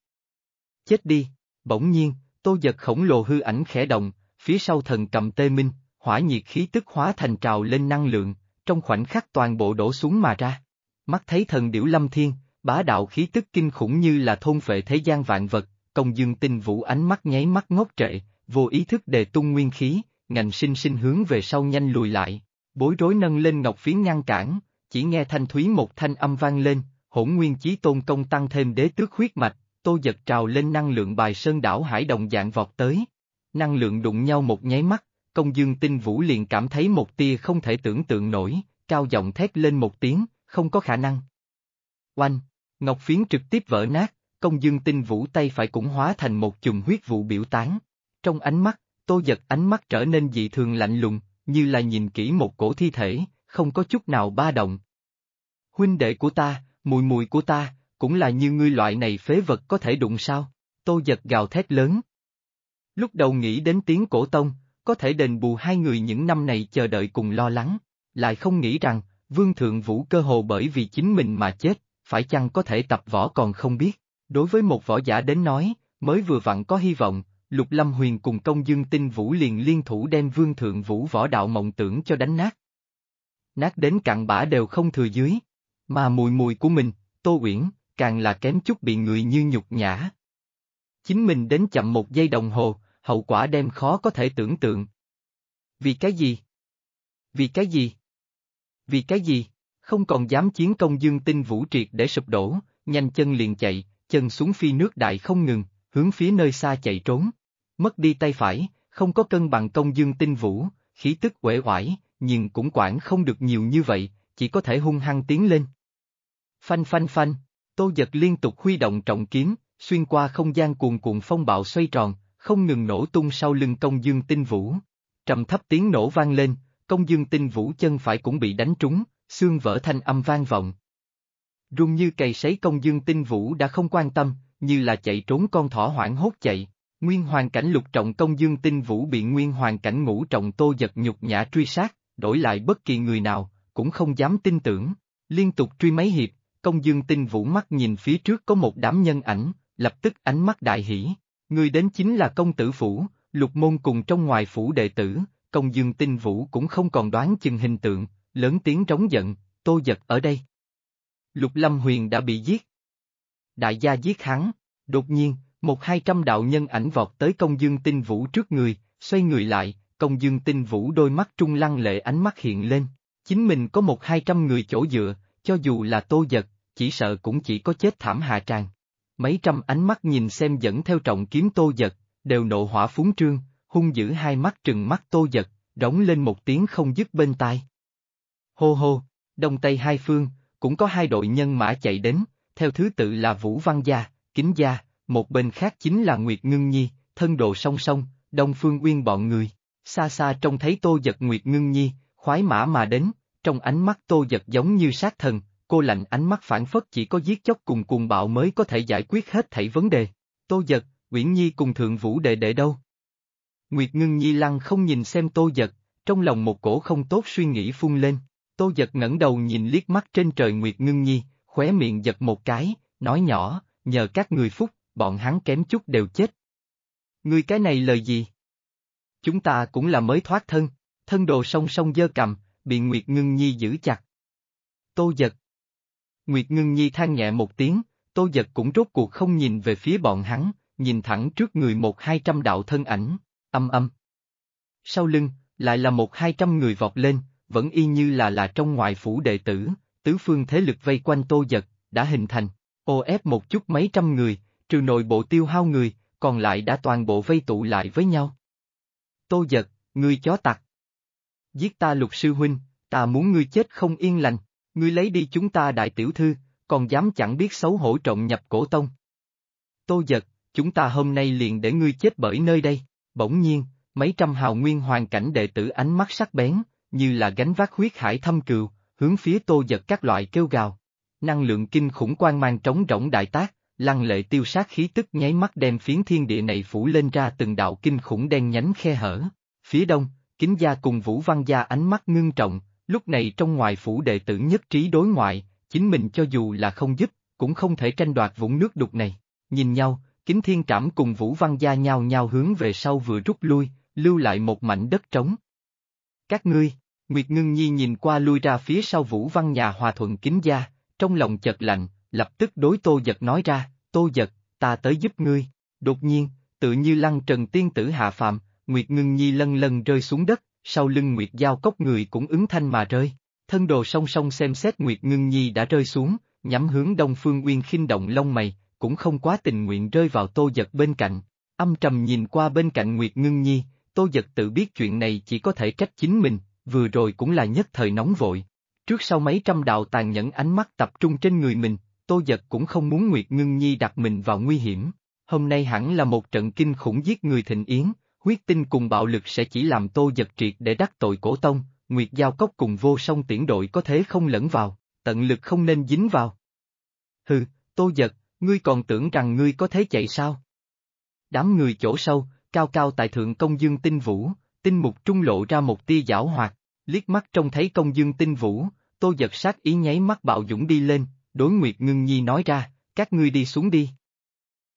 Chết đi, bỗng nhiên, tô giật khổng lồ hư ảnh khẽ động, phía sau thần cầm tê minh, hỏa nhiệt khí tức hóa thành trào lên năng lượng, trong khoảnh khắc toàn bộ đổ xuống mà ra. Mắt thấy thần điểu lâm thiên, bá đạo khí tức kinh khủng như là thôn vệ thế gian vạn vật, công dương tinh vũ ánh mắt nháy mắt ngốc trệ, vô ý thức đề tung nguyên khí, ngành sinh sinh hướng về sau nhanh lùi lại, bối rối nâng lên ngọc phiến ngăn cản, chỉ nghe thanh thúy một thanh âm vang lên, hỗn nguyên chí tôn công tăng thêm đế tước huyết mạch, tô giật trào lên năng lượng bài sơn đảo hải đồng dạng vọt tới. Năng lượng đụng nhau một nháy mắt, công dương tinh vũ liền cảm thấy một tia không thể tưởng tượng nổi, cao giọng thét lên một tiếng, không có khả năng. Oanh! Ngọc phiến trực tiếp vỡ nát, công dương tinh vũ tay phải cũng hóa thành một chùm huyết vụ biểu tán. Trong ánh mắt, tô giật ánh mắt trở nên dị thường lạnh lùng, như là nhìn kỹ một cổ thi thể, không có chút nào ba động. Huynh đệ của ta, mùi mùi của ta, cũng là như ngươi loại này phế vật có thể đụng sao, tô giật gào thét lớn. Lúc đầu nghĩ đến tiếng cổ tông, có thể đền bù hai người những năm này chờ đợi cùng lo lắng, lại không nghĩ rằng, Vương Thượng Vũ cơ hồ bởi vì chính mình mà chết, phải chăng có thể tập võ còn không biết. Đối với một võ giả đến nói, mới vừa vặn có hy vọng, Lục Lâm Huyền cùng công dương tinh Vũ liền liên thủ đem Vương Thượng Vũ võ đạo mộng tưởng cho đánh nát, nát đến cạn bã đều không thừa dưới. Mà mùi mùi của mình, Tô Uyển, càng là kém chút bị người như nhục nhã. Chính mình đến chậm một giây đồng hồ, hậu quả đem khó có thể tưởng tượng. Vì cái gì? Vì cái gì? Vì cái gì? Không còn dám chiến công dương tinh vũ triệt để sụp đổ, nhanh chân liền chạy, chân xuống phi nước đại không ngừng, hướng phía nơi xa chạy trốn. Mất đi tay phải, không có cân bằng công dương tinh vũ, khí tức uể oải, nhưng cũng quản không được nhiều như vậy, chỉ có thể hung hăng tiến lên. Phanh phanh phanh, Tô Giật liên tục huy động trọng kiếm, xuyên qua không gian cuồn cuộn phong bạo xoay tròn, không ngừng nổ tung sau lưng công dương tinh vũ. Trầm thấp tiếng nổ vang lên, công dương tinh vũ chân phải cũng bị đánh trúng, xương vỡ thanh âm vang vọng. Rung như cày sấy công dương tinh vũ đã không quan tâm, như là chạy trốn con thỏ hoảng hốt chạy. Nguyên hoàng cảnh lục trọng công dương tinh vũ bị nguyên hoàng cảnh ngũ trọng tô giật nhục nhã truy sát, đổi lại bất kỳ người nào, cũng không dám tin tưởng. Liên tục truy mấy hiệp, công dương tinh vũ mắt nhìn phía trước có một đám nhân ảnh, lập tức ánh mắt đại hỉ. Người đến chính là công tử phủ, lục môn cùng trong ngoài phủ đệ tử, công dương tinh vũ cũng không còn đoán chừng hình tượng, lớn tiếng trống giận, tô giật ở đây. Lục Lâm Huyền đã bị giết. Đại gia giết hắn, đột nhiên, một hai trăm đạo nhân ảnh vọt tới công dương tinh vũ trước người, xoay người lại, công dương tinh vũ đôi mắt trung lăng lệ ánh mắt hiện lên. Chính mình có một hai trăm người chỗ dựa, cho dù là tô giật, chỉ sợ cũng chỉ có chết thảm hạ tràng. Mấy trăm ánh mắt nhìn xem dẫn theo trọng kiếm tô giật, đều nộ hỏa phúng trương, hung dữ hai mắt trừng mắt tô giật, đóng lên một tiếng không dứt bên tai. Hô hô, đông tây hai phương, cũng có hai đội nhân mã chạy đến, theo thứ tự là Vũ Văn Gia, Kính Gia, một bên khác chính là Nguyệt Ngưng Nhi, thân đồ song song, Đông Phương Uyên bọn người xa xa trông thấy Tô Giật Nguyệt ngưng nhi, khoái mã mà đến, trong ánh mắt Tô Giật giống như sát thần, cô lạnh ánh mắt phản phất chỉ có giết chóc cùng cuồng bạo mới có thể giải quyết hết thảy vấn đề. Tô Giật, Uyển Nhi cùng Thượng Vũ đệ đệ đâu? Nguyệt ngưng nhi lăng không nhìn xem Tô Giật, trong lòng một cổ không tốt suy nghĩ phun lên, Tô Giật ngẩng đầu nhìn liếc mắt trên trời Nguyệt ngưng nhi, khóe miệng giật một cái, nói nhỏ, nhờ các người phúc, bọn hắn kém chút đều chết. Ngươi cái này lời gì? chúng ta cũng là mới thoát thân, thân đồ song song dơ cầm, bị Nguyệt Ngưng Nhi giữ chặt. Tô giật. Nguyệt Ngưng Nhi than nhẹ một tiếng, tô giật cũng rốt cuộc không nhìn về phía bọn hắn, nhìn thẳng trước người một hai trăm đạo thân ảnh, âm âm. Sau lưng, lại là một hai trăm người vọt lên, vẫn y như là là trong ngoại phủ đệ tử, tứ phương thế lực vây quanh tô giật, đã hình thành, ô ép một chút mấy trăm người, trừ nội bộ tiêu hao người, còn lại đã toàn bộ vây tụ lại với nhau. Tô giật, ngươi chó tặc. Giết ta lục sư huynh, ta muốn ngươi chết không yên lành, ngươi lấy đi chúng ta đại tiểu thư, còn dám chẳng biết xấu hổ trộm nhập cổ tông. Tô giật, chúng ta hôm nay liền để ngươi chết bởi nơi đây, bỗng nhiên, mấy trăm hào nguyên hoàn cảnh đệ tử ánh mắt sắc bén, như là gánh vác huyết hải thâm cừu, hướng phía tô giật các loại kêu gào. Năng lượng kinh khủng quan mang trống rỗng đại tác, lăng lệ tiêu sát khí tức nháy mắt đem phiến thiên địa này phủ lên ra từng đạo kinh khủng đen nhánh khe hở. Phía đông, kính gia cùng vũ văn gia ánh mắt ngưng trọng, lúc này trong ngoài phủ đệ tử nhất trí đối ngoại, chính mình cho dù là không giúp, cũng không thể tranh đoạt vũng nước đục này. Nhìn nhau, kính thiên trảm cùng vũ văn gia nhau nhau hướng về sau vừa rút lui, lưu lại một mảnh đất trống. Các ngươi, Nguyệt Ngưng Nhi nhìn qua lui ra phía sau vũ văn nhà hòa thuận kính gia, trong lòng chợt lạnh, lập tức đối Tô Giật nói ra, Tô Giật, ta tới giúp ngươi. Đột nhiên, tự như lăng trần tiên tử hạ phạm, Nguyệt Ngưng Nhi lân lân rơi xuống đất, sau lưng Nguyệt Giao cốc người cũng ứng thanh mà rơi. Thân đồ song song xem xét Nguyệt Ngưng Nhi đã rơi xuống, nhắm hướng Đông Phương Uyên khinh động lông mày, cũng không quá tình nguyện rơi vào Tô Giật bên cạnh. Âm trầm nhìn qua bên cạnh Nguyệt Ngưng Nhi, Tô Giật tự biết chuyện này chỉ có thể trách chính mình, vừa rồi cũng là nhất thời nóng vội. Trước sau mấy trăm đạo tàn nhẫn ánh mắt tập trung trên người mình, Tô Giật cũng không muốn Nguyệt Ngưng Nhi đặt mình vào nguy hiểm. Hôm nay hẳn là một trận kinh khủng giết người thịnh yến, huyết tinh cùng bạo lực sẽ chỉ làm Tô Giật triệt để đắc tội cổ tông, Nguyệt Giao Cốc cùng vô song tiễn đội có thế không lẫn vào, tận lực không nên dính vào. Hừ, Tô Giật, ngươi còn tưởng rằng ngươi có thế chạy sao? Đám người chỗ sâu, cao cao tại thượng công dương tinh vũ, tinh mục trung lộ ra một tia giảo hoạt, liếc mắt trông thấy công dương tinh vũ, Tô Giật sát ý nháy mắt bạo dũng đi lên, đối Nguyệt Ngưng Nhi nói ra, các ngươi đi xuống đi.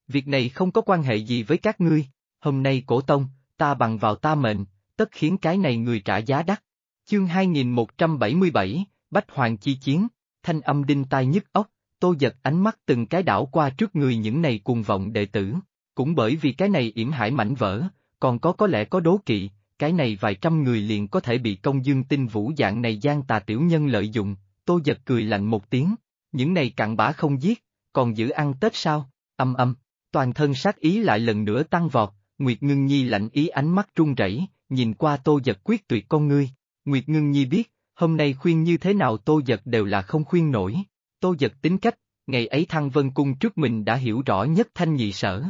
Việc này không có quan hệ gì với các ngươi, hôm nay cổ tông, ta bằng vào ta mệnh, tất khiến cái này người trả giá đắt. Chương 2177, Bách Hoàng Chi Chiến, thanh âm đinh tai nhức ốc, tô giật ánh mắt từng cái đảo qua trước người những này cuồng vọng đệ tử, cũng bởi vì cái này yểm hải mảnh vỡ, còn có có lẽ có đố kỵ, cái này vài trăm người liền có thể bị công dương tinh vũ dạng này gian tà tiểu nhân lợi dụng, tô giật cười lạnh một tiếng, những này cặn bã không giết, còn giữ ăn Tết sao? Âm âm, toàn thân sát ý lại lần nữa tăng vọt, Nguyệt Ngưng Nhi lạnh ý ánh mắt run rẩy, nhìn qua Tô Giật quyết tuyệt con ngươi. Nguyệt Ngưng Nhi biết, hôm nay khuyên như thế nào Tô Giật đều là không khuyên nổi. Tô Giật tính cách, ngày ấy Thăng Vân Cung trước mình đã hiểu rõ nhất thanh nhị sở.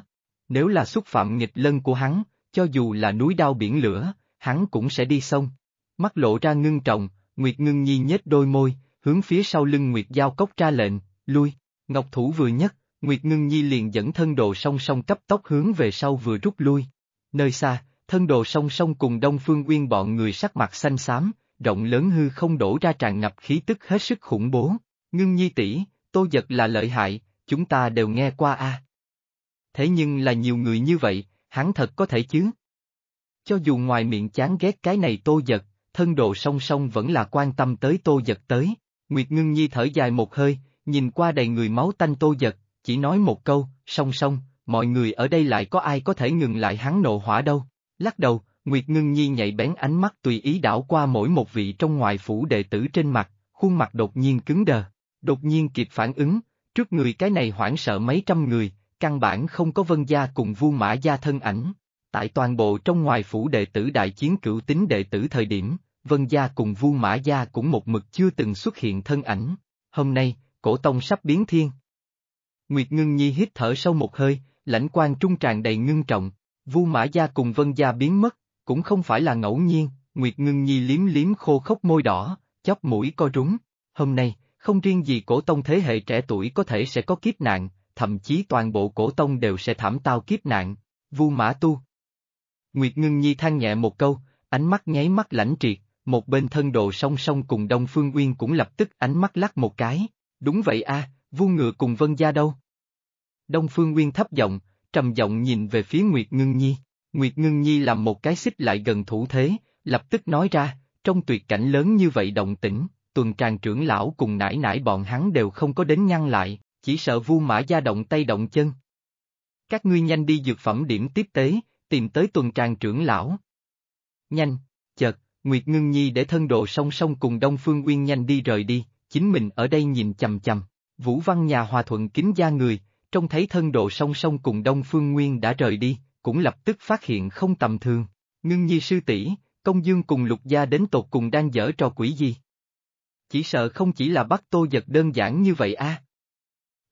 Nếu là xúc phạm nghịch lân của hắn, cho dù là núi đao biển lửa, hắn cũng sẽ đi xong. Mắt lộ ra ngưng trọng, Nguyệt Ngưng Nhi nhếch đôi môi, hướng phía sau lưng Nguyệt Giao Cốc ra lệnh, lui, Ngọc Thủ vừa nhất, Nguyệt Ngưng Nhi liền dẫn thân đồ song song cấp tốc hướng về sau vừa rút lui. Nơi xa, thân đồ song song cùng Đông Phương Uyên bọn người sắc mặt xanh xám, rộng lớn hư không đổ ra tràn ngập khí tức hết sức khủng bố. Ngưng Nhi tỷ, Tô Giật là lợi hại, chúng ta đều nghe qua a. Thế nhưng là nhiều người như vậy, hắn thật có thể chứ? Cho dù ngoài miệng chán ghét cái này Tô Giật, thân đồ song song vẫn là quan tâm tới Tô Giật tới, Nguyệt Ngưng Nhi thở dài một hơi, nhìn qua đầy người máu tanh tô giật, chỉ nói một câu, song song, mọi người ở đây lại có ai có thể ngừng lại hắn nộ hỏa đâu. Lắc đầu, Nguyệt Ngưng Nhi nhạy bén ánh mắt tùy ý đảo qua mỗi một vị trong ngoài phủ đệ tử trên mặt, khuôn mặt đột nhiên cứng đờ. Đột nhiên kịp phản ứng, trước người cái này hoảng sợ mấy trăm người, căn bản không có vân gia cùng vu mã gia thân ảnh. Tại toàn bộ trong ngoài phủ đệ tử đại chiến cửu tính đệ tử thời điểm, Vân Gia cùng Vu Mã Gia cũng một mực chưa từng xuất hiện thân ảnh. Hôm nay, cổ tông sắp biến thiên. Nguyệt Ngưng Nhi hít thở sâu một hơi, lãnh quan trung tràn đầy ngưng trọng, Vu Mã Gia cùng Vân Gia biến mất, cũng không phải là ngẫu nhiên, Nguyệt Ngưng Nhi liếm liếm khô khốc môi đỏ, chóp mũi co rúng. Hôm nay, không riêng gì cổ tông thế hệ trẻ tuổi có thể sẽ có kiếp nạn, thậm chí toàn bộ cổ tông đều sẽ thảm tao kiếp nạn. Vu Mã Tu Nguyệt Ngưng Nhi than nhẹ một câu, ánh mắt nháy mắt lãnh triệt, một bên thân đồ song song cùng Đông Phương Uyên cũng lập tức ánh mắt lắc một cái, đúng vậy a, à, vua ngựa cùng Vân Gia đâu? Đông Phương Uyên thấp giọng, trầm giọng nhìn về phía Nguyệt Ngưng Nhi, Nguyệt Ngưng Nhi làm một cái xích lại gần thủ thế, lập tức nói ra, trong tuyệt cảnh lớn như vậy động tĩnh, tuần tràng trưởng lão cùng nải nải bọn hắn đều không có đến ngăn lại, chỉ sợ vu mã gia động tay động chân. Các ngươi nhanh đi dược phẩm điểm tiếp tế, tìm tới tuần tràng trưởng lão. Nhanh, chợt, Nguyệt Ngưng Nhi để thân độ song song cùng Đông Phương Uyên nhanh đi rời đi, chính mình ở đây nhìn chầm chầm. Vũ Văn nhà hòa thuận kính gia người, trông thấy thân độ song song cùng Đông Phương Nguyên đã rời đi, cũng lập tức phát hiện không tầm thường. Ngưng Nhi sư tỷ, công dương cùng lục gia đến tột cùng đang dở trò quỷ gì? Chỉ sợ không chỉ là bắt tô giật đơn giản như vậy a.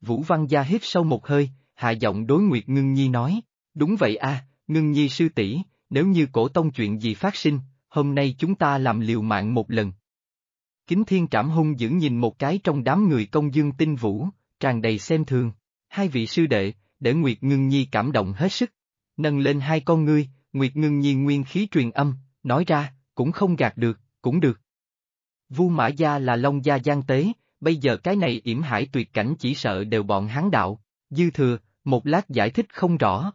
Vũ Văn gia hít sâu một hơi, hạ giọng đối Nguyệt Ngưng Nhi nói, đúng vậy a, Ngưng Nhi sư tỷ, nếu như cổ tông chuyện gì phát sinh, hôm nay chúng ta làm liều mạng một lần. Kính thiên trảm hung dữ nhìn một cái trong đám người công dương tinh vũ, tràn đầy xem thường. Hai vị sư đệ, để Nguyệt Ngưng Nhi cảm động hết sức. Nâng lên hai con ngươi, Nguyệt Ngưng Nhi nguyên khí truyền âm, nói ra, cũng không gạt được, cũng được. Vu Mã Gia là Long Gia Giang Tế, bây giờ cái này yểm hải tuyệt cảnh chỉ sợ đều bọn hắn đạo, dư thừa, một lát giải thích không rõ.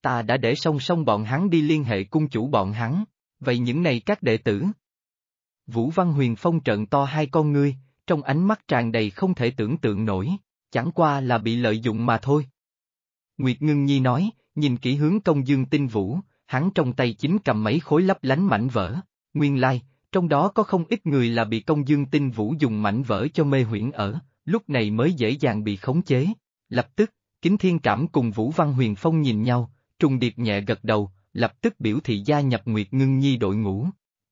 Ta đã để song song bọn hắn đi liên hệ cung chủ bọn hắn, vậy những này các đệ tử? Vũ Văn Huyền Phong trận to hai con ngươi, trong ánh mắt tràn đầy không thể tưởng tượng nổi, chẳng qua là bị lợi dụng mà thôi. Nguyệt Ngưng Nhi nói, nhìn kỹ hướng công dương tinh vũ, hắn trong tay chính cầm mấy khối lấp lánh mảnh vỡ, nguyên lai, trong đó có không ít người là bị công dương tinh vũ dùng mảnh vỡ cho mê huyễn ở, lúc này mới dễ dàng bị khống chế. Lập tức, Kính Thiên Cảm cùng Vũ Văn Huyền Phong nhìn nhau, trùng điệp nhẹ gật đầu, lập tức biểu thị gia nhập Nguyệt Ngưng Nhi đội ngũ.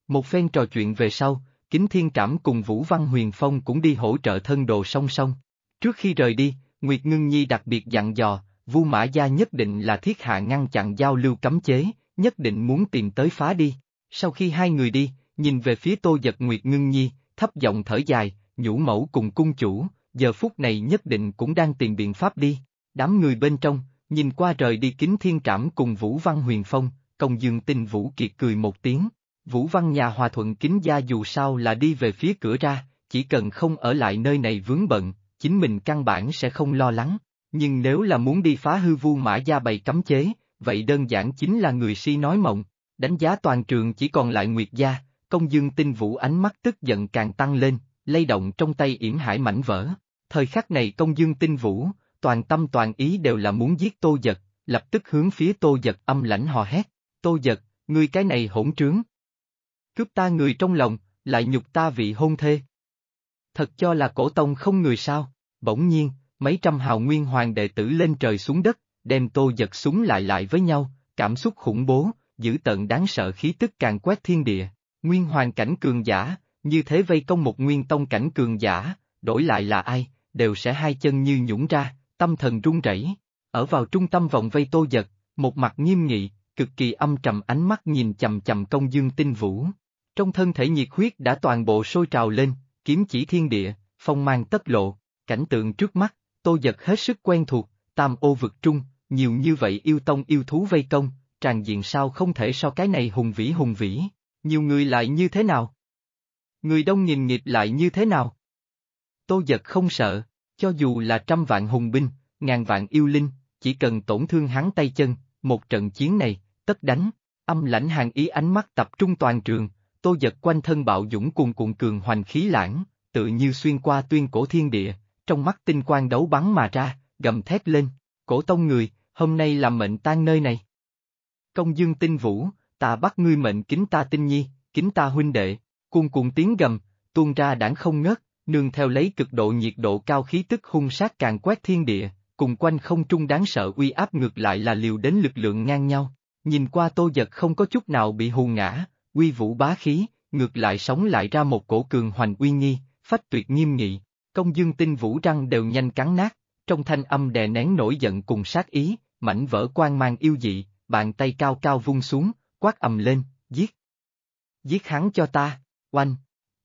Một phen trò chuyện về sau, Kính Thiên Trảm cùng Vũ Văn Huyền Phong cũng đi hỗ trợ thân đồ song song. Trước khi rời đi, Nguyệt Ngưng Nhi đặc biệt dặn dò, Vu Mã Gia nhất định là thiết hạ ngăn chặn giao lưu cấm chế, nhất định muốn tìm tới phá đi. Sau khi hai người đi, nhìn về phía Tô Giật Nguyệt Ngưng Nhi, thấp giọng thở dài, nhũ mẫu cùng cung chủ, giờ phút này nhất định cũng đang tìm biện pháp đi. Đám người bên trong, Nhìn qua rời đi kính thiên trảm cùng Vũ Văn Huyền Phong, công dương tinh Vũ Kiệt cười một tiếng, Vũ Văn nhà hòa thuận kính gia dù sao là đi về phía cửa ra, chỉ cần không ở lại nơi này vướng bận, chính mình căn bản sẽ không lo lắng, nhưng nếu là muốn đi phá hư vu mã gia bày cấm chế, vậy đơn giản chính là người si nói mộng, đánh giá toàn trường chỉ còn lại Nguyệt gia, công dương tinh Vũ ánh mắt tức giận càng tăng lên, lay động trong tay yểm hải mảnh vỡ, thời khắc này công dương tinh Vũ toàn tâm toàn ý đều là muốn giết tô giật, lập tức hướng phía tô giật âm lãnh hò hét, tô giật, ngươi cái này hỗn trướng. Cướp ta người trong lòng, lại nhục ta vị hôn thê. Thật cho là cổ tông không người sao, bỗng nhiên, mấy trăm hào nguyên hoàng đệ tử lên trời xuống đất, đem tô giật súng lại lại với nhau, cảm xúc khủng bố, giữ tận đáng sợ khí tức càng quét thiên địa, nguyên hoàng cảnh cường giả, như thế vây công một nguyên tông cảnh cường giả, đổi lại là ai, đều sẽ hai chân như nhũng ra, tâm thần run rẩy. Ở vào trung tâm vòng vây tô giật, một mặt nghiêm nghị, cực kỳ âm trầm ánh mắt nhìn chầm chầm công dương tinh vũ. Trong thân thể nhiệt huyết đã toàn bộ sôi trào lên, kiếm chỉ thiên địa, phong mang tất lộ, cảnh tượng trước mắt, tô giật hết sức quen thuộc, tam ô vực trung, nhiều như vậy yêu tông yêu thú vây công, tràn diện sao không thể so cái này hùng vĩ hùng vĩ, nhiều người lại như thế nào? Người đông nhìn nghịch lại như thế nào? Tô giật không sợ, cho dù là trăm vạn hùng binh, ngàn vạn yêu linh, chỉ cần tổn thương hắn tay chân, một trận chiến này, tất đánh. Âm lãnh hàng ý ánh mắt tập trung toàn trường, tô giật quanh thân bạo dũng cùng cuộn cường hoành khí lãng, tự như xuyên qua tuyên cổ thiên địa, trong mắt tinh quang đấu bắn mà ra, gầm thét lên, cổ tông người, hôm nay làm mệnh tan nơi này. Công dương tinh vũ, ta bắt ngươi mệnh kính ta tinh nhi, kính ta huynh đệ, cuồn cuộn tiếng gầm, tuôn ra đảng không ngớt, nương theo lấy cực độ nhiệt độ cao khí tức hung sát càng quét thiên địa, cùng quanh không trung đáng sợ uy áp ngược lại là liều đến lực lượng ngang nhau. Nhìn qua tô giật không có chút nào bị hù ngã, uy vũ bá khí, ngược lại sống lại ra một cổ cường hoành uy nghi, phách tuyệt nghiêm nghị, công dương tinh vũ răng đều nhanh cắn nát, trong thanh âm đè nén nổi giận cùng sát ý, mảnh vỡ quan mang yêu dị, bàn tay cao cao vung xuống, quát ầm lên, giết. Giết hắn cho ta, oanh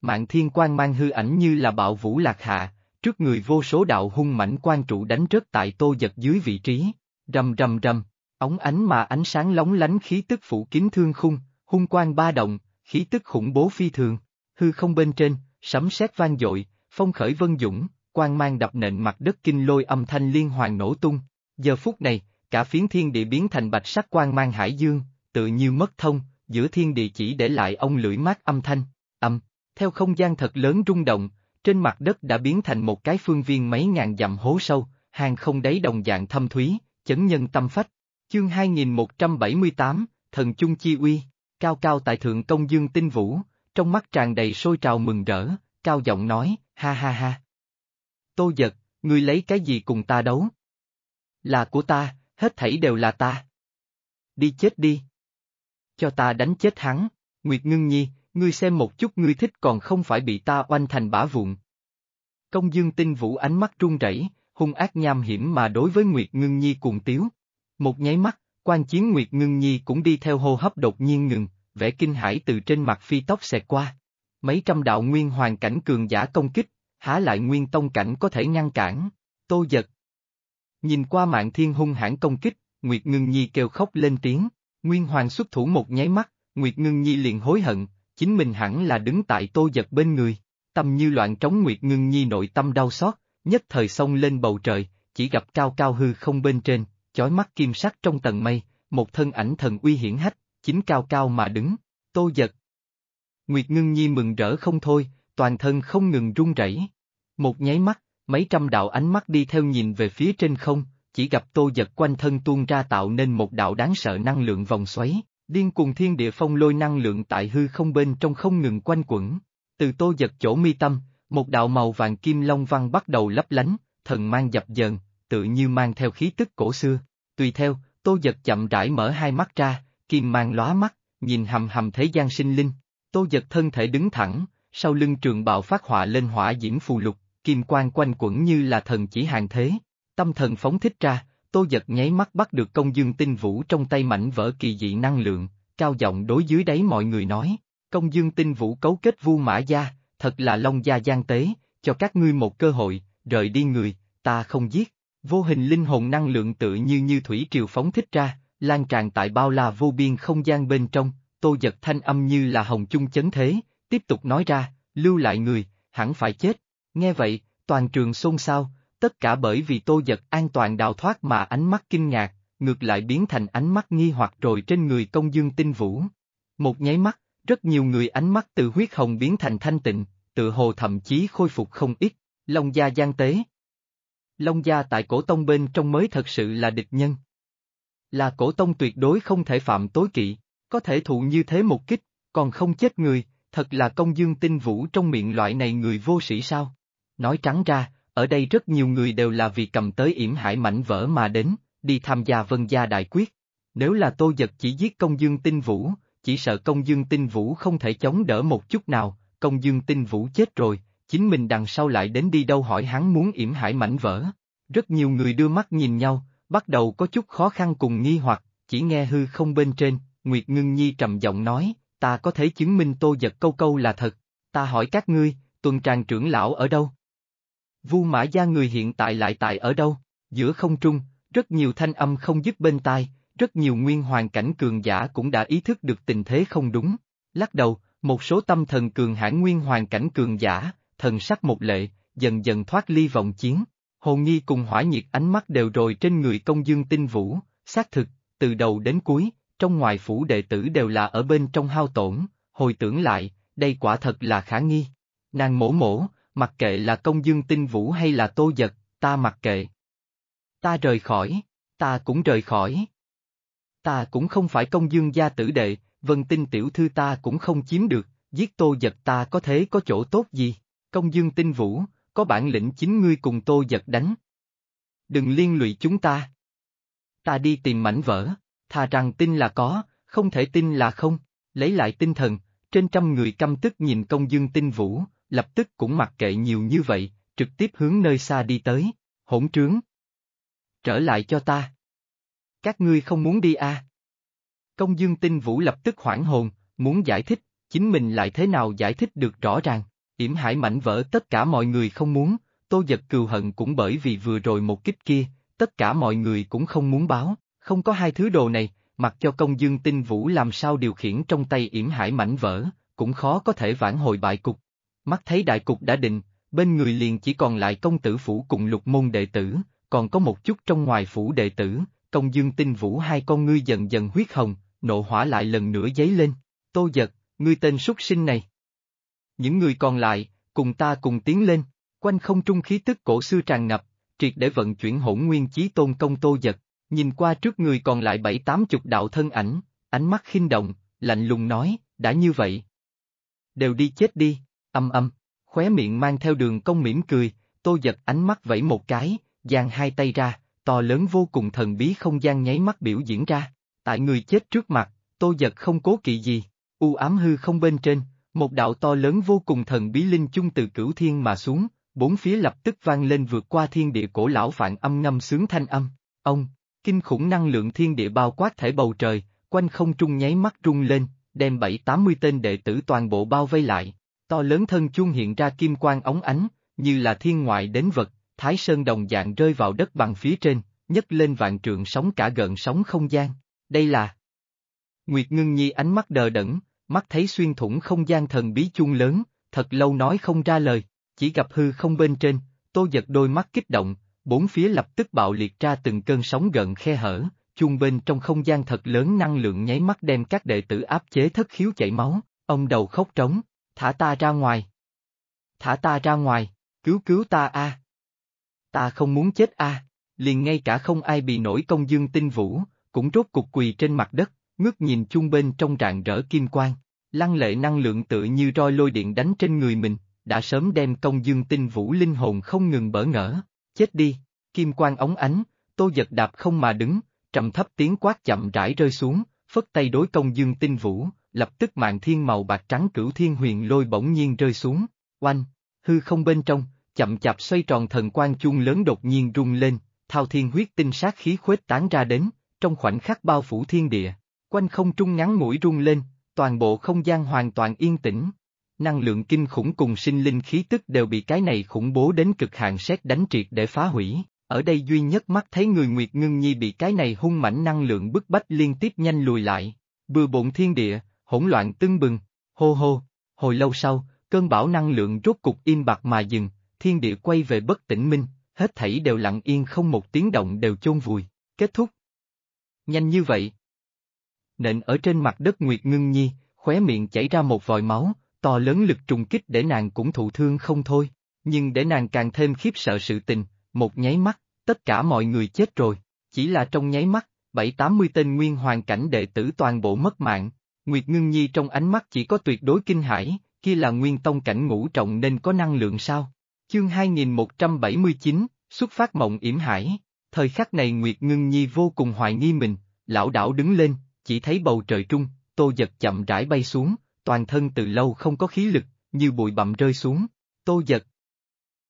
mạng thiên quan mang hư ảnh như là bạo vũ lạc hạ, trước người vô số đạo hung mảnh quan trụ đánh rớt tại tô giật dưới vị trí, rầm rầm rầm, ống ánh mà ánh sáng lóng lánh khí tức phủ kín thương khung, hung quan ba động, khí tức khủng bố phi thường, hư không bên trên, sấm sét vang dội, phong khởi vân dũng, quan mang đập nện mặt đất kinh lôi âm thanh liên hoàn nổ tung, giờ phút này, cả phiến thiên địa biến thành bạch sắc quan mang hải dương, tự như mất thông, giữa thiên địa chỉ để lại ông lưỡi mát âm thanh theo không gian thật lớn rung động, trên mặt đất đã biến thành một cái phương viên mấy ngàn dặm hố sâu, hàng không đáy đồng dạng thâm thúy, chấn nhân tâm phách. Chương 2178, Thần Chung Chi Uy, cao cao tại Thượng Công Dương Tinh Vũ, trong mắt tràn đầy sôi trào mừng rỡ, cao giọng nói, ha ha ha. Tô giật, ngươi lấy cái gì cùng ta đấu? Là của ta, hết thảy đều là ta. Đi chết đi. Cho ta đánh chết hắn, Nguyệt Ngưng Nhi, ngươi xem một chút ngươi thích còn không phải bị ta oanh thành bả vụn. Công dương tinh vũ ánh mắt run rẩy, hung ác nham hiểm mà đối với Nguyệt Ngưng Nhi cuồng tiếu. Một nháy mắt, quan chiến Nguyệt Ngưng Nhi cũng đi theo hô hấp đột nhiên ngừng, vẻ kinh hãi từ trên mặt phi tóc xẹt qua. Mấy trăm đạo nguyên Hoàn cảnh cường giả công kích, há lại nguyên tông cảnh có thể ngăn cản. Tô giật. Nhìn qua mạng thiên hung hãn công kích, Nguyệt Ngưng Nhi kêu khóc lên tiếng, nguyên hoàng xuất thủ một nháy mắt, Nguyệt Ngưng Nhi liền hối hận, chính mình hẳn là đứng tại tô giật bên người. Tâm như loạn trống nguyệt ngưng nhi nội tâm đau xót, nhất thời sông lên bầu trời, chỉ gặp cao cao hư không bên trên, chói mắt kim sắc trong tầng mây, một thân ảnh thần uy hiển hách, chính cao cao mà đứng, tô giật. Nguyệt ngưng nhi mừng rỡ không thôi, toàn thân không ngừng run rẩy. Một nháy mắt, mấy trăm đạo ánh mắt đi theo nhìn về phía trên không, chỉ gặp tô giật quanh thân tuôn ra tạo nên một đạo đáng sợ năng lượng vòng xoáy, Điên cùng thiên địa phong lôi năng lượng tại hư không bên trong không ngừng quanh quẩn. Từ tô giật chỗ mi tâm, một đạo màu vàng kim long văn bắt đầu lấp lánh, thần mang dập dờn, tự như mang theo khí tức cổ xưa. Tùy theo, tô giật chậm rãi mở hai mắt ra, kim mang lóa mắt, nhìn hầm hầm thế gian sinh linh. Tô giật thân thể đứng thẳng, sau lưng trường bạo phát họa lên hỏa diễm phù lục, kim quang quanh quẩn như là thần chỉ hàng thế. Tâm thần phóng thích ra, Tô giật nháy mắt bắt được công dương tinh vũ trong tay mảnh vỡ kỳ dị năng lượng, cao giọng đối dưới đáy mọi người nói, công dương tinh vũ cấu kết vu mã gia, thật là long gia gian tế, cho các ngươi một cơ hội, rời đi người, ta không giết. Vô hình linh hồn năng lượng tự như như thủy triều phóng thích ra, lan tràn tại bao la vô biên không gian bên trong, tô giật thanh âm như là hồng chung chấn thế, tiếp tục nói ra, lưu lại người, hẳn phải chết. Nghe vậy, toàn trường xôn xao, tất cả bởi vì Tô Giật an toàn đào thoát mà ánh mắt kinh ngạc, ngược lại biến thành ánh mắt nghi hoặc rồi trên người công dương tinh vũ. Một nháy mắt, rất nhiều người ánh mắt từ huyết hồng biến thành thanh tịnh, tự hồ thậm chí khôi phục không ít, Long Gia gian tế. Long Gia tại cổ tông bên trong mới thật sự là địch nhân. Là cổ tông tuyệt đối không thể phạm tối kỵ, có thể thụ như thế một kích, còn không chết người, thật là công dương tinh vũ trong miệng loại này người vô sĩ sao. Nói trắng ra, ở đây rất nhiều người đều là vì cầm tới yểm hải mảnh vỡ mà đến, đi tham gia vân gia đại quyết. Nếu là tô giật chỉ giết công dương tinh vũ, chỉ sợ công dương tinh vũ không thể chống đỡ một chút nào, công dương tinh vũ chết rồi, chính mình đằng sau lại đến đi đâu hỏi hắn muốn yểm hải mảnh vỡ. Rất nhiều người đưa mắt nhìn nhau, bắt đầu có chút khó khăn cùng nghi hoặc, chỉ nghe hư không bên trên, Nguyệt Ngưng Nhi trầm giọng nói, ta có thể chứng minh tô giật câu câu là thật, ta hỏi các ngươi, tuần tràng trưởng lão ở đâu? Vu Mã Gia người hiện tại lại tại ở đâu? Giữa không trung, rất nhiều thanh âm không dứt bên tai, rất nhiều nguyên hoàn cảnh cường giả cũng đã ý thức được tình thế không đúng. Lắc đầu, một số tâm thần cường hãn nguyên hoàn cảnh cường giả, thần sắc một lệ, dần dần thoát ly vòng chiến. Hồ Nghi cùng hỏa nhiệt ánh mắt đều rồi trên người công dương tinh vũ, xác thực, từ đầu đến cuối, trong ngoài phủ đệ tử đều là ở bên trong hao tổn, hồi tưởng lại, đây quả thật là khả nghi. Nàng mổ mổ, mặc kệ là công dương tinh vũ hay là tô giật, ta mặc kệ. Ta rời khỏi, ta cũng rời khỏi. Ta cũng không phải công dương gia tử đệ, vân tinh tiểu thư ta cũng không chiếm được, giết tô giật ta có thế có chỗ tốt gì, công dương tinh vũ, có bản lĩnh chính ngươi cùng tô giật đánh. Đừng liên lụy chúng ta. Ta đi tìm mảnh vỡ, thà rằng tin là có, không thể tin là không, lấy lại tinh thần, trên trăm người căm tức nhìn công dương tinh vũ, lập tức cũng mặc kệ nhiều như vậy, trực tiếp hướng nơi xa đi tới, hỗn trướng. Trở lại cho ta. Các ngươi không muốn đi à? Công dương tinh vũ lập tức hoảng hồn, muốn giải thích, chính mình lại thế nào giải thích được rõ ràng. Yểm hải mảnh vỡ tất cả mọi người không muốn, tô giật cừu hận cũng bởi vì vừa rồi một kích kia, tất cả mọi người cũng không muốn báo, không có hai thứ đồ này, mặc cho công dương tinh vũ làm sao điều khiển trong tay yểm hải mảnh vỡ, cũng khó có thể vãn hồi bại cục mắt thấy đại cục đã định, bên người liền chỉ còn lại công tử phủ cùng lục môn đệ tử, còn có một chút trong ngoài phủ đệ tử, công dương tinh vũ hai con ngươi dần dần huyết hồng, nộ hỏa lại lần nữa dấy lên, tô giật, ngươi tên súc sinh này. Những người còn lại, cùng ta cùng tiến lên, quanh không trung khí tức cổ xưa tràn ngập, triệt để vận chuyển hỗn nguyên chí tôn công tô giật, nhìn qua trước người còn lại bảy tám chục đạo thân ảnh, ánh mắt khinh động, lạnh lùng nói, đã như vậy. Đều đi chết đi, Âm âm, khóe miệng mang theo đường công mỉm cười, tô giật ánh mắt vẫy một cái, giang hai tay ra, to lớn vô cùng thần bí không gian nháy mắt biểu diễn ra, tại người chết trước mặt, tô giật không cố kỵ gì, u ám hư không bên trên, một đạo to lớn vô cùng thần bí linh chung từ cửu thiên mà xuống, bốn phía lập tức vang lên vượt qua thiên địa cổ lão phạn âm ngâm sướng thanh âm, ông, kinh khủng năng lượng thiên địa bao quát thể bầu trời, quanh không trung nháy mắt trung lên, đem bảy tám mươi tên đệ tử toàn bộ bao vây lại, to lớn thân chuông hiện ra kim quang ống ánh, như là thiên ngoại đến vật, thái sơn đồng dạng rơi vào đất bằng phía trên, nhấc lên vạn trường sóng cả gần sóng không gian. Đây là... Nguyệt Ngưng Nhi ánh mắt đờ đẫn, mắt thấy xuyên thủng không gian thần bí chuông lớn, thật lâu nói không ra lời, chỉ gặp hư không bên trên, tô giật đôi mắt kích động, bốn phía lập tức bạo liệt ra từng cơn sóng gần khe hở, chuông bên trong không gian thật lớn năng lượng nháy mắt đem các đệ tử áp chế thất khiếu chảy máu, ông đầu khóc trống, Thả ta ra ngoài. Thả ta ra ngoài, cứu cứu ta a. Ta không muốn chết a. Liền ngay cả không ai bị nổi công dương tinh vũ, cũng rốt cục quỳ trên mặt đất, ngước nhìn chung bên trong rạng rỡ kim quang. Lăng lệ năng lượng tự như roi lôi điện đánh trên người mình, đã sớm đem công dương tinh vũ linh hồn không ngừng bỡ ngỡ. Chết đi, kim quang ống ánh, tô giật đạp không mà đứng, trầm thấp tiếng quát chậm rãi rơi xuống, phất tay đối công dương tinh vũ, lập tức mạng thiên màu bạc trắng cửu thiên huyền lôi bỗng nhiên rơi xuống, oanh, hư không bên trong, chậm chạp xoay tròn thần quan chuông lớn đột nhiên rung lên, thao thiên huyết tinh sát khí khuếch tán ra đến, trong khoảnh khắc bao phủ thiên địa, quanh không trung ngắn mũi rung lên, toàn bộ không gian hoàn toàn yên tĩnh. Năng lượng kinh khủng cùng sinh linh khí tức đều bị cái này khủng bố đến cực hạn xét đánh triệt để phá hủy, ở đây duy nhất mắt thấy người Nguyệt Ngưng Nhi bị cái này hung mảnh năng lượng bức bách liên tiếp nhanh lùi lại, bừa bộn thiên địa, hỗn loạn tưng bừng, hô hô, hồi lâu sau, cơn bão năng lượng rốt cục im bặt mà dừng, thiên địa quay về bất tỉnh minh, hết thảy đều lặng yên không một tiếng động đều chôn vùi, kết thúc. Nhanh như vậy. Nện ở trên mặt đất Nguyệt Ngưng Nhi, khóe miệng chảy ra một vòi máu, to lớn lực trùng kích để nàng cũng thụ thương không thôi, nhưng để nàng càng thêm khiếp sợ sự tình, một nháy mắt, tất cả mọi người chết rồi, chỉ là trong nháy mắt, bảy tám mươi tên nguyên hoàng cảnh đệ tử toàn bộ mất mạng, Nguyệt Ngưng Nhi trong ánh mắt chỉ có tuyệt đối kinh hãi, kia là nguyên tông cảnh ngũ trọng nên có năng lượng sao? Chương 2179, xuất phát mộng yểm hải, thời khắc này Nguyệt Ngưng Nhi vô cùng hoài nghi mình, lão đảo đứng lên, chỉ thấy bầu trời trung, tô giật chậm rãi bay xuống, toàn thân từ lâu không có khí lực, như bụi bặm rơi xuống, tô giật.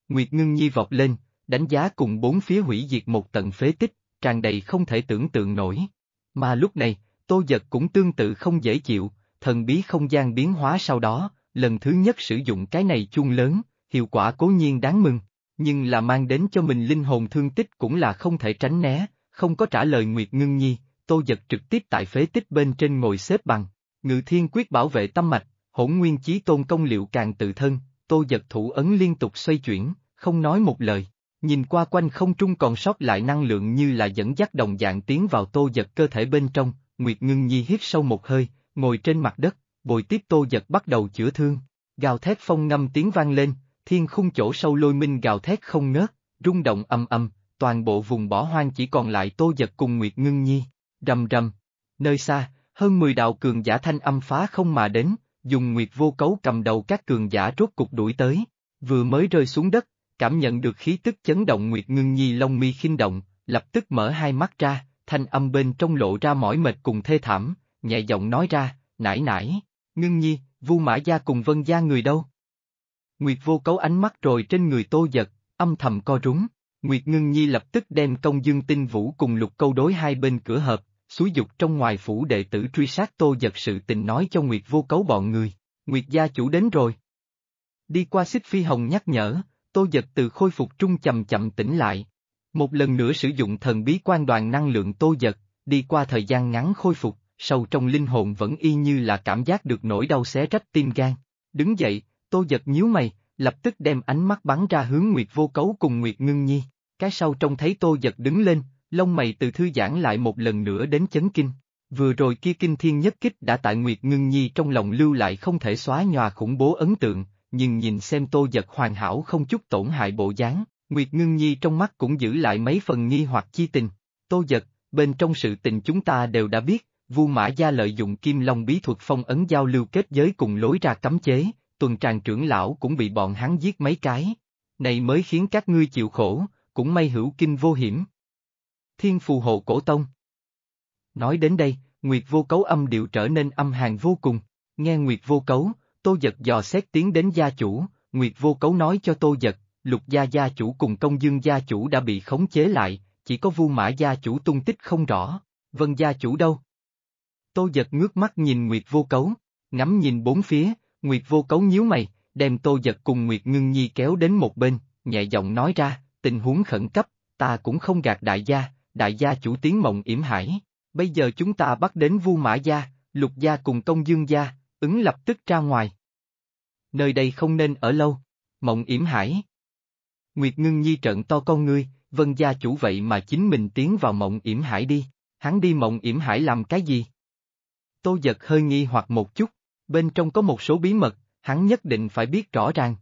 Nguyệt Ngưng Nhi vọt lên, đánh giá cùng bốn phía hủy diệt một tận phế tích, tràn đầy không thể tưởng tượng nổi. Mà lúc này, tô giật cũng tương tự không dễ chịu, thần bí không gian biến hóa sau đó, lần thứ nhất sử dụng cái này chung lớn, hiệu quả cố nhiên đáng mừng, nhưng là mang đến cho mình linh hồn thương tích cũng là không thể tránh né, không có trả lời Nguyệt Ngưng Nhi, tô giật trực tiếp tại phế tích bên trên ngồi xếp bằng, ngự thiên quyết bảo vệ tâm mạch, hỗn nguyên chí tôn công liệu càng tự thân, tô giật thủ ấn liên tục xoay chuyển, không nói một lời. Nhìn qua quanh không trung còn sót lại năng lượng như là dẫn dắt đồng dạng tiến vào tô giật cơ thể bên trong, Nguyệt Ngưng Nhi hít sâu một hơi, ngồi trên mặt đất, bồi tiếp tô giật bắt đầu chữa thương. Gào thét phong ngâm tiếng vang lên, thiên khung chỗ sâu lôi minh gào thét không ngớt, rung động âm âm, toàn bộ vùng bỏ hoang chỉ còn lại tô giật cùng Nguyệt Ngưng Nhi. Rầm rầm. Nơi xa, hơn 10 đạo cường giả thanh âm phá không mà đến, dùng Nguyệt vô cấu cầm đầu các cường giả rốt cục đuổi tới. Vừa mới rơi xuống đất, cảm nhận được khí tức chấn động Nguyệt Ngưng Nhi lông mi khinh động, lập tức mở hai mắt ra, thanh âm bên trong lộ ra mỏi mệt cùng thê thảm, nhẹ giọng nói ra, nải nải, ngưng nhi, vu mã gia cùng vân gia người đâu? Nguyệt vô cấu ánh mắt rồi trên người tô giật, âm thầm co rúng, Nguyệt ngưng nhi lập tức đem công dương tinh vũ cùng lục câu đối hai bên cửa hợp, xúi dục trong ngoài phủ đệ tử truy sát tô giật sự tình nói cho Nguyệt vô cấu bọn người, Nguyệt gia chủ đến rồi. Đi qua xích phi hồng nhắc nhở, tô giật từ khôi phục trung chậm chậm tỉnh lại, một lần nữa sử dụng thần bí quan đoàn năng lượng tô giật, đi qua thời gian ngắn khôi phục, sâu trong linh hồn vẫn y như là cảm giác được nỗi đau xé rách tim gan. Đứng dậy, tô giật nhíu mày, lập tức đem ánh mắt bắn ra hướng Nguyệt Vô Cấu cùng Nguyệt Ngưng Nhi. Cái sau trông thấy tô giật đứng lên, lông mày từ thư giãn lại một lần nữa đến chấn kinh. Vừa rồi kia kinh thiên nhất kích đã tại Nguyệt Ngưng Nhi trong lòng lưu lại không thể xóa nhòa khủng bố ấn tượng, nhưng nhìn xem tô giật hoàn hảo không chút tổn hại bộ dáng, Nguyệt Ngưng Nhi trong mắt cũng giữ lại mấy phần nghi hoặc chi tình. Tô giật, bên trong sự tình chúng ta đều đã biết, Vu Mã Gia lợi dụng Kim Long bí thuật phong ấn giao lưu kết giới cùng lối ra cấm chế, tuần tràng trưởng lão cũng bị bọn hắn giết mấy cái. Này mới khiến các ngươi chịu khổ, cũng may hữu kinh vô hiểm. Thiên phù hộ cổ tông. Nói đến đây, Nguyệt vô cấu âm điệu trở nên âm hàng vô cùng. Nghe Nguyệt vô cấu, Tô Giật dò xét tiến đến gia chủ, Nguyệt vô cấu nói cho Tô Giật, lục gia gia chủ cùng công dương gia chủ đã bị khống chế lại, chỉ có vu mã gia chủ tung tích không rõ, vân gia chủ đâu? Tô giật ngước mắt nhìn Nguyệt vô cấu, ngắm nhìn bốn phía, Nguyệt vô cấu nhíu mày, đem tô giật cùng Nguyệt ngưng nhi kéo đến một bên, nhẹ giọng nói ra, tình huống khẩn cấp, ta cũng không gạt đại gia, đại gia chủ tiếng mộng yểm hải, bây giờ chúng ta bắt đến vu mã gia, lục gia cùng công dương gia, ứng lập tức ra ngoài. Nơi đây không nên ở lâu, mộng yểm hải. Nguyệt Ngưng Nhi trận to con ngươi, vân gia chủ vậy mà chính mình tiến vào mộng yểm hải đi, hắn đi mộng yểm hải làm cái gì? Tô giật hơi nghi hoặc một chút, bên trong có một số bí mật, hắn nhất định phải biết rõ ràng.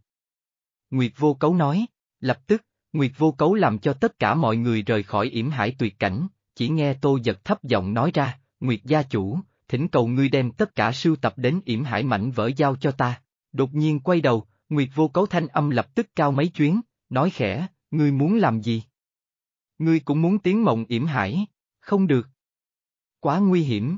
Nguyệt vô cấu nói, lập tức, Nguyệt vô cấu làm cho tất cả mọi người rời khỏi yểm hải tuyệt cảnh, chỉ nghe tô giật thấp giọng nói ra, Nguyệt gia chủ, thỉnh cầu ngươi đem tất cả sưu tập đến yểm hải mảnh vỡ giao cho ta. Đột nhiên quay đầu, Nguyệt vô cấu thanh âm lập tức cao mấy chuyến, nói khẽ, ngươi muốn làm gì? Ngươi cũng muốn tiến mộng yểm hải, không được. Quá nguy hiểm.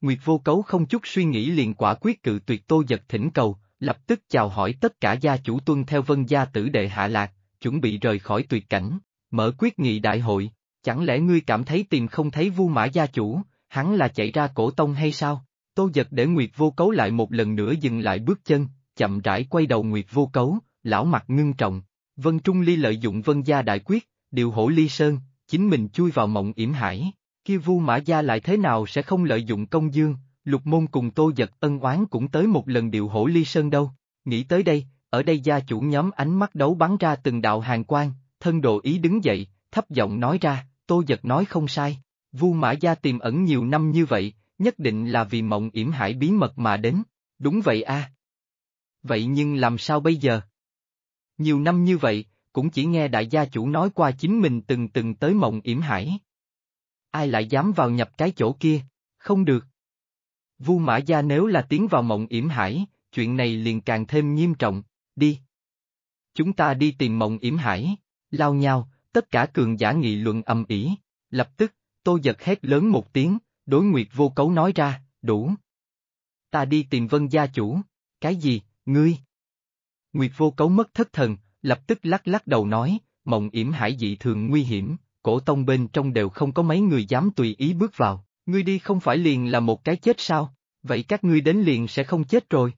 Nguyệt vô cấu không chút suy nghĩ liền quả quyết cự tuyệt tô giật thỉnh cầu, lập tức chào hỏi tất cả gia chủ tuân theo vân gia tử đệ hạ lạc, chuẩn bị rời khỏi tuyệt cảnh, mở quyết nghị đại hội, chẳng lẽ ngươi cảm thấy tìm không thấy vu mã gia chủ, hắn là chạy ra cổ tông hay sao? Tô giật để Nguyệt vô cấu lại một lần nữa dừng lại bước chân, chậm rãi quay đầu Nguyệt vô cấu, lão mặt ngưng trọng, Vân Trung Ly lợi dụng vân gia đại quyết, điều hổ ly sơn, chính mình chui vào mộng yểm hải, kia vu mã gia lại thế nào sẽ không lợi dụng công dương, lục môn cùng tô giật ân oán cũng tới một lần điều hổ ly sơn đâu, nghĩ tới đây, ở đây gia chủ nhóm ánh mắt đấu bắn ra từng đạo hàng quan, thân đồ ý đứng dậy, thấp giọng nói ra, tô giật nói không sai, vu mã gia tiềm ẩn nhiều năm như vậy, nhất định là vì mộng yểm hải bí mật mà đến, đúng vậy a Vậy nhưng làm sao bây giờ? nhiều năm như vậy, cũng chỉ nghe đại gia chủ nói qua chính mình từng từng tới mộng yểm hải. Ai lại dám vào nhập cái chỗ kia, không được. Vu Mã Gia nếu là tiến vào mộng yểm hải, chuyện này liền càng thêm nghiêm trọng, đi. Chúng ta đi tìm mộng yểm hải, lao nhau, tất cả cường giả nghị luận âm ỉ, lập tức, tôi giật hét lớn một tiếng, đối nguyệt vô cấu nói ra, đủ. Ta đi tìm vân gia chủ, cái gì, ngươi? Nguyệt vô cấu mất thất thần, lập tức lắc lắc đầu nói, mộng yểm hải dị thường nguy hiểm, cổ tông bên trong đều không có mấy người dám tùy ý bước vào, ngươi đi không phải liền là một cái chết sao, vậy các ngươi đến liền sẽ không chết rồi.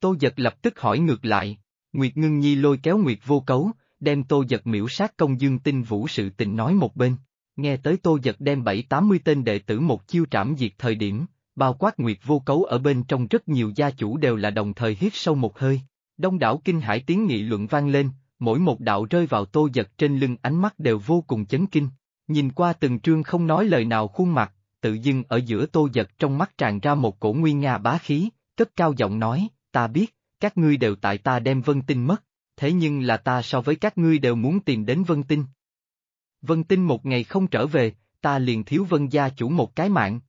Tô giật lập tức hỏi ngược lại, Nguyệt ngưng nhi lôi kéo Nguyệt vô cấu, đem tô giật miễu sát công dương tinh vũ sự tình nói một bên, nghe tới tô giật đem bảy tám mươi tên đệ tử một chiêu trảm diệt thời điểm, bao quát Nguyệt vô cấu ở bên trong rất nhiều gia chủ đều là đồng thời hít sâu một hơi. Đông đảo kinh hải tiếng nghị luận vang lên, mỗi một đạo rơi vào tô giật trên lưng ánh mắt đều vô cùng chấn kinh. Nhìn qua từng trương không nói lời nào khuôn mặt, tự dưng ở giữa tô giật trong mắt tràn ra một cổ nguyên Nga bá khí, cất cao giọng nói, ta biết, các ngươi đều tại ta đem vân tinh mất, thế nhưng là ta so với các ngươi đều muốn tìm đến vân tinh. Vân tinh một ngày không trở về, ta liền thiếu vân gia chủ một cái mạng.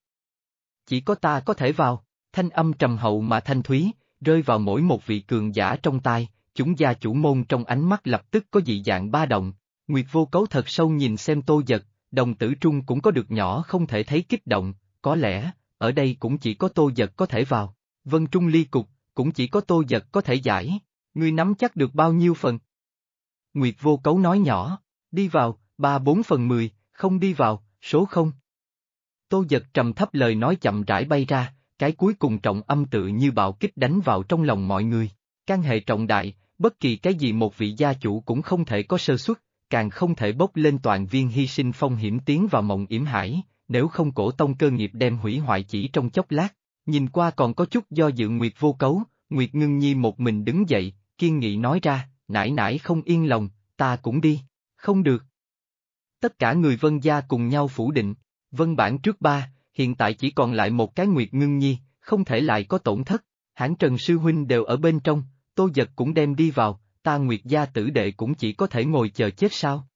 Chỉ có ta có thể vào, thanh âm trầm hậu mà thanh thúy, rơi vào mỗi một vị cường giả trong tai, chúng gia chủ môn trong ánh mắt lập tức có dị dạng ba động, Nguyệt vô cấu thật sâu nhìn xem tô giật, đồng tử trung cũng có được nhỏ không thể thấy kích động, có lẽ, ở đây cũng chỉ có tô giật có thể vào, vân trung ly cục, cũng chỉ có tô giật có thể giải, ngươi nắm chắc được bao nhiêu phần. Nguyệt vô cấu nói nhỏ, đi vào, ba bốn phần mười, không đi vào, số không. Tô giật trầm thấp lời nói chậm rãi bay ra, cái cuối cùng trọng âm tự như bạo kích đánh vào trong lòng mọi người. Căn hệ trọng đại, bất kỳ cái gì một vị gia chủ cũng không thể có sơ suất, càng không thể bốc lên toàn viên hy sinh phong hiểm tiến vào mộng yểm hải, nếu không cổ tông cơ nghiệp đem hủy hoại chỉ trong chốc lát. Nhìn qua còn có chút do dự Nguyệt vô cấu, Nguyệt ngưng nhi một mình đứng dậy, kiên nghị nói ra, nãy nãy không yên lòng, ta cũng đi, không được. Tất cả người vân gia cùng nhau phủ định, vân bản trước ba, hiện tại chỉ còn lại một cái Nguyệt Ngưng Nhi, không thể lại có tổn thất. Hãng Trần Sư Huynh đều ở bên trong, Tô Giật cũng đem đi vào, ta Nguyệt gia tử đệ cũng chỉ có thể ngồi chờ chết sao.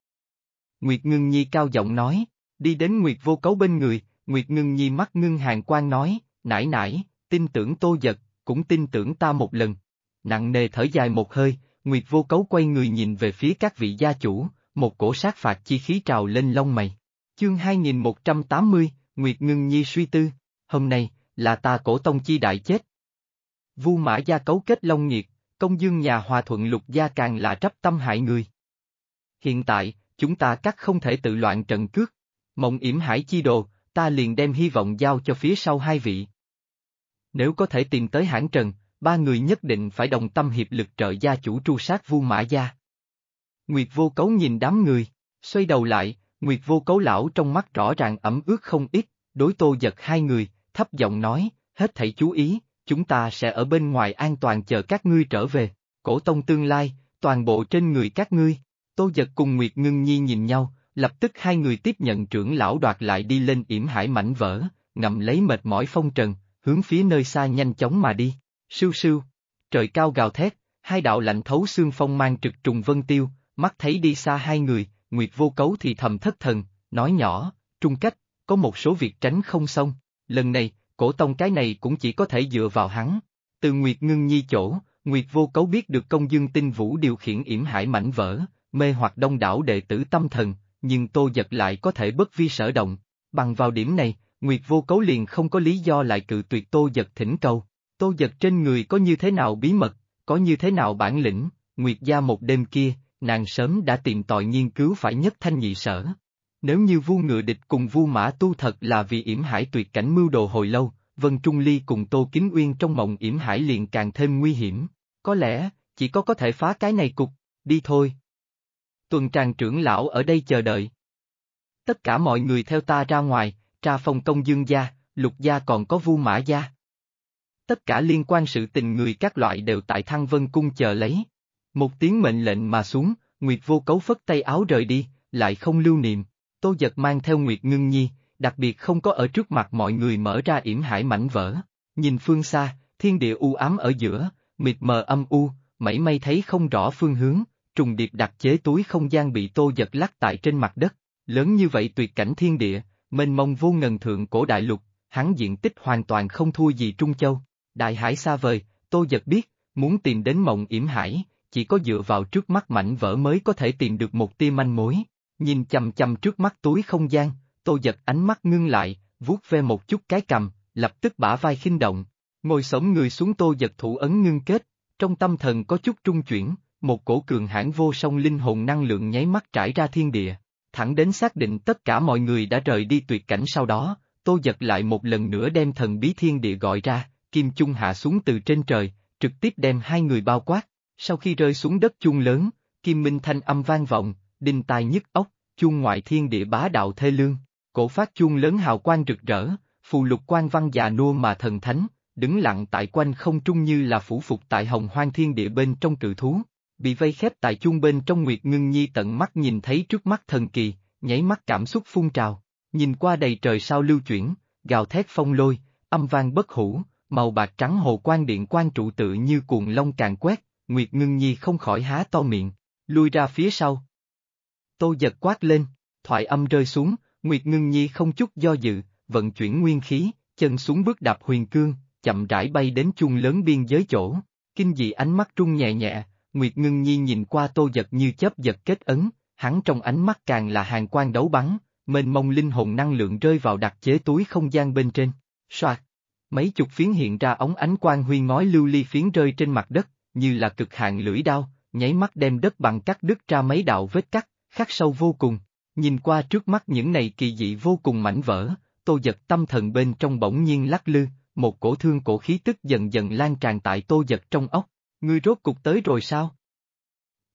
Nguyệt Ngưng Nhi cao giọng nói, đi đến Nguyệt vô cấu bên người, Nguyệt Ngưng Nhi mắt ngưng hàng quan nói, nãy nãy, tin tưởng Tô Giật, cũng tin tưởng ta một lần. Nặng nề thở dài một hơi, Nguyệt vô cấu quay người nhìn về phía các vị gia chủ, một cổ sát phạt chi khí trào lên lông mày. Chương 2180, Nguyệt Ngưng Nhi suy tư, hôm nay, là ta cổ tông chi đại chết. Vu mã gia cấu kết long Nhiệt, công dương nhà hòa thuận lục gia càng là trắp tâm hại người. Hiện tại, chúng ta cắt không thể tự loạn trận cước. Mộng yểm hải chi đồ, ta liền đem hy vọng giao cho phía sau hai vị. Nếu có thể tìm tới hãng trần, ba người nhất định phải đồng tâm hiệp lực trợ gia chủ tru sát vu mã gia. Nguyệt vô cấu nhìn đám người, xoay đầu lại, Nguyệt vô cấu lão trong mắt rõ ràng ẩm ướt không ít, đối tô giật hai người, thấp giọng nói, hết thảy chú ý, chúng ta sẽ ở bên ngoài an toàn chờ các ngươi trở về, cổ tông tương lai, toàn bộ trên người các ngươi. Tô giật cùng Nguyệt ngưng nhi nhìn nhau, lập tức hai người tiếp nhận trưởng lão đoạt lại đi lên yểm hải mảnh vỡ, ngậm lấy mệt mỏi phong trần, hướng phía nơi xa nhanh chóng mà đi. Sưu sưu, trời cao gào thét, hai đạo lạnh thấu xương phong mang trực trùng vân tiêu, mắt thấy đi xa hai người, Nguyệt vô cấu thì thầm thất thần, nói nhỏ, trung cách, có một số việc tránh không xong, lần này, cổ tông cái này cũng chỉ có thể dựa vào hắn. Từ Nguyệt ngưng nhi chỗ, Nguyệt vô cấu biết được công dương tinh vũ điều khiển yểm hải mảnh vỡ, mê hoặc đông đảo đệ tử tâm thần, nhưng tô giật lại có thể bất vi sở động. Bằng vào điểm này, Nguyệt vô cấu liền không có lý do lại cự tuyệt tô giật thỉnh cầu. Tô giật trên người có như thế nào bí mật, có như thế nào bản lĩnh, Nguyệt gia một đêm kia, nàng sớm đã tìm tòi nghiên cứu phải nhất thanh nhị sở. Nếu như vua ngựa địch cùng vua mã tu thật là vì yểm hải tuyệt cảnh mưu đồ hồi lâu, Vân Trung Ly cùng Tô Kính Uyên trong mộng yểm hải liền càng thêm nguy hiểm. Có lẽ, chỉ có có thể phá cái này cục, đi thôi. Tuần tràng trưởng lão ở đây chờ đợi. Tất cả mọi người theo ta ra ngoài, tra phong công dương gia, lục gia còn có vua mã gia. Tất cả liên quan sự tình người các loại đều tại Thăng Vân Cung chờ lấy. Một tiếng mệnh lệnh mà xuống, Nguyệt vô cấu phất tay áo rời đi, lại không lưu niệm. Tô giật mang theo Nguyệt ngưng nhi, đặc biệt không có ở trước mặt mọi người mở ra yểm hải mảnh vỡ. Nhìn phương xa, thiên địa u ám ở giữa, mịt mờ âm u, mảy may thấy không rõ phương hướng, trùng điệp đặt chế túi không gian bị tô giật lắc tại trên mặt đất. Lớn như vậy tuyệt cảnh thiên địa, mênh mông vô ngần thượng cổ đại lục, hắn diện tích hoàn toàn không thua gì Trung Châu. Đại hải xa vời, tô giật biết, muốn tìm đến mộng yểm hải, chỉ có dựa vào trước mắt mảnh vỡ mới có thể tìm được một tia manh mối. Nhìn chầm chầm trước mắt túi không gian, tô giật ánh mắt ngưng lại, vuốt ve một chút cái cầm, lập tức bả vai khinh động, ngồi sống người xuống tô giật thủ ấn ngưng kết, trong tâm thần có chút trung chuyển, một cổ cường hãn vô song linh hồn năng lượng nháy mắt trải ra thiên địa, thẳng đến xác định tất cả mọi người đã rời đi tuyệt cảnh sau đó, tô giật lại một lần nữa đem thần bí thiên địa gọi ra, kim chung hạ xuống từ trên trời, trực tiếp đem hai người bao quát. Sau khi rơi xuống đất chuông lớn, kim minh thanh âm vang vọng, đinh tài nhức ốc, chuông ngoại thiên địa bá đạo thê lương, cổ phát chuông lớn hào quang rực rỡ, phù lục quan văn già nua mà thần thánh, đứng lặng tại quanh không trung như là phủ phục tại hồng hoang thiên địa bên trong cự thú. Bị vây khép tại chuông bên trong Nguyệt Ngưng Nhi tận mắt nhìn thấy trước mắt thần kỳ, nháy mắt cảm xúc phun trào, nhìn qua đầy trời sao lưu chuyển, gào thét phong lôi, âm vang bất hủ, màu bạc trắng hồ quan điện quan trụ tự như cuồng long càng quét, Nguyệt Ngưng Nhi không khỏi há to miệng, lui ra phía sau. Tô giật quát lên, thoại âm rơi xuống, Nguyệt Ngưng Nhi không chút do dự, vận chuyển nguyên khí, chân xuống bước đạp huyền cương, chậm rãi bay đến chuông lớn biên giới chỗ, kinh dị ánh mắt trung nhẹ nhẹ, Nguyệt Ngưng Nhi nhìn qua tô giật như chớp giật kết ấn, hắn trong ánh mắt càng là hàng quan đấu bắn, mênh mông linh hồn năng lượng rơi vào đặc chế túi không gian bên trên. Soạt! Mấy chục phiến hiện ra ống ánh quang huy ngói lưu ly phiến rơi trên mặt đất, như là cực hạn lưỡi đao, nháy mắt đem đất bằng cắt đứt ra mấy đạo vết cắt, khắc sâu vô cùng. Nhìn qua trước mắt những này kỳ dị vô cùng mảnh vỡ, tô giật tâm thần bên trong bỗng nhiên lắc lư, một cổ thương cổ khí tức dần dần lan tràn tại tô giật trong ốc, ngươi rốt cục tới rồi sao?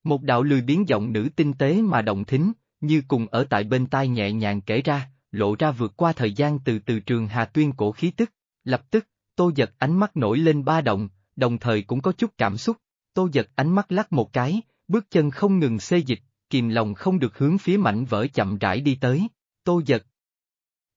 Một đạo lười biến giọng nữ tinh tế mà động thính, như cùng ở tại bên tai nhẹ nhàng kể ra, lộ ra vượt qua thời gian từ từ trường Hà Tuyên cổ khí tức, lập tức, tô giật ánh mắt nổi lên ba động, đồng thời cũng có chút cảm xúc. Tô giật ánh mắt lắc một cái, bước chân không ngừng xê dịch, kìm lòng không được hướng phía mảnh vỡ chậm rãi đi tới. Tô giật.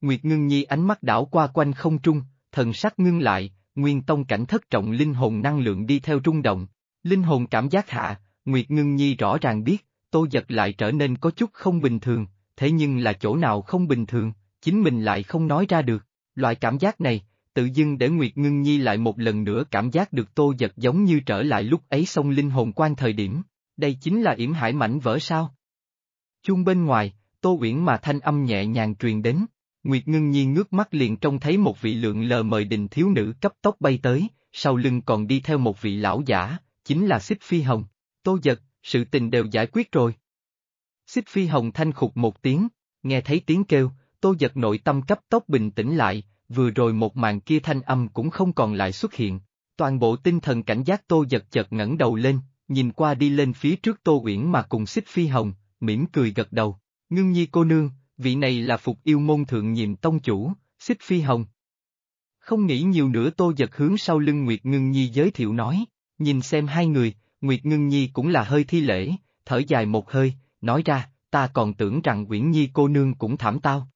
Nguyệt ngưng nhi ánh mắt đảo qua quanh không trung, thần sắc ngưng lại, nguyên tông cảnh thất trọng linh hồn năng lượng đi theo rung động. Linh hồn cảm giác hạ, Nguyệt ngưng nhi rõ ràng biết, tô giật lại trở nên có chút không bình thường, thế nhưng là chỗ nào không bình thường, chính mình lại không nói ra được. Loại cảm giác này, tự dưng để Nguyệt Ngưng Nhi lại một lần nữa cảm giác được tô giật giống như trở lại lúc ấy sông linh hồn quan thời điểm, đây chính là yểm hải mảnh vỡ sao? chung bên ngoài, tô uyển mà thanh âm nhẹ nhàng truyền đến, Nguyệt Ngưng Nhi ngước mắt liền trông thấy một vị lượng lờ mời đình thiếu nữ cấp tốc bay tới, sau lưng còn đi theo một vị lão giả, chính là Xích Phi Hồng, tô giật, sự tình đều giải quyết rồi. Xích Phi Hồng thanh khục một tiếng, nghe thấy tiếng kêu, tô giật nội tâm cấp tốc bình tĩnh lại, vừa rồi một màn kia thanh âm cũng không còn lại xuất hiện. Toàn bộ tinh thần cảnh giác Tô giật chật ngẩng đầu lên, nhìn qua đi lên phía trước Tô Uyển mà cùng xích phi hồng, mỉm cười gật đầu. Ngưng nhi cô nương, vị này là phục yêu môn thượng nhiệm tông chủ, xích phi hồng. Không nghĩ nhiều nữa Tô giật hướng sau lưng Nguyệt Ngưng Nhi giới thiệu nói, nhìn xem hai người, Nguyệt Ngưng Nhi cũng là hơi thi lễ, thở dài một hơi, nói ra, ta còn tưởng rằng Uyển Nhi cô nương cũng thảm tao.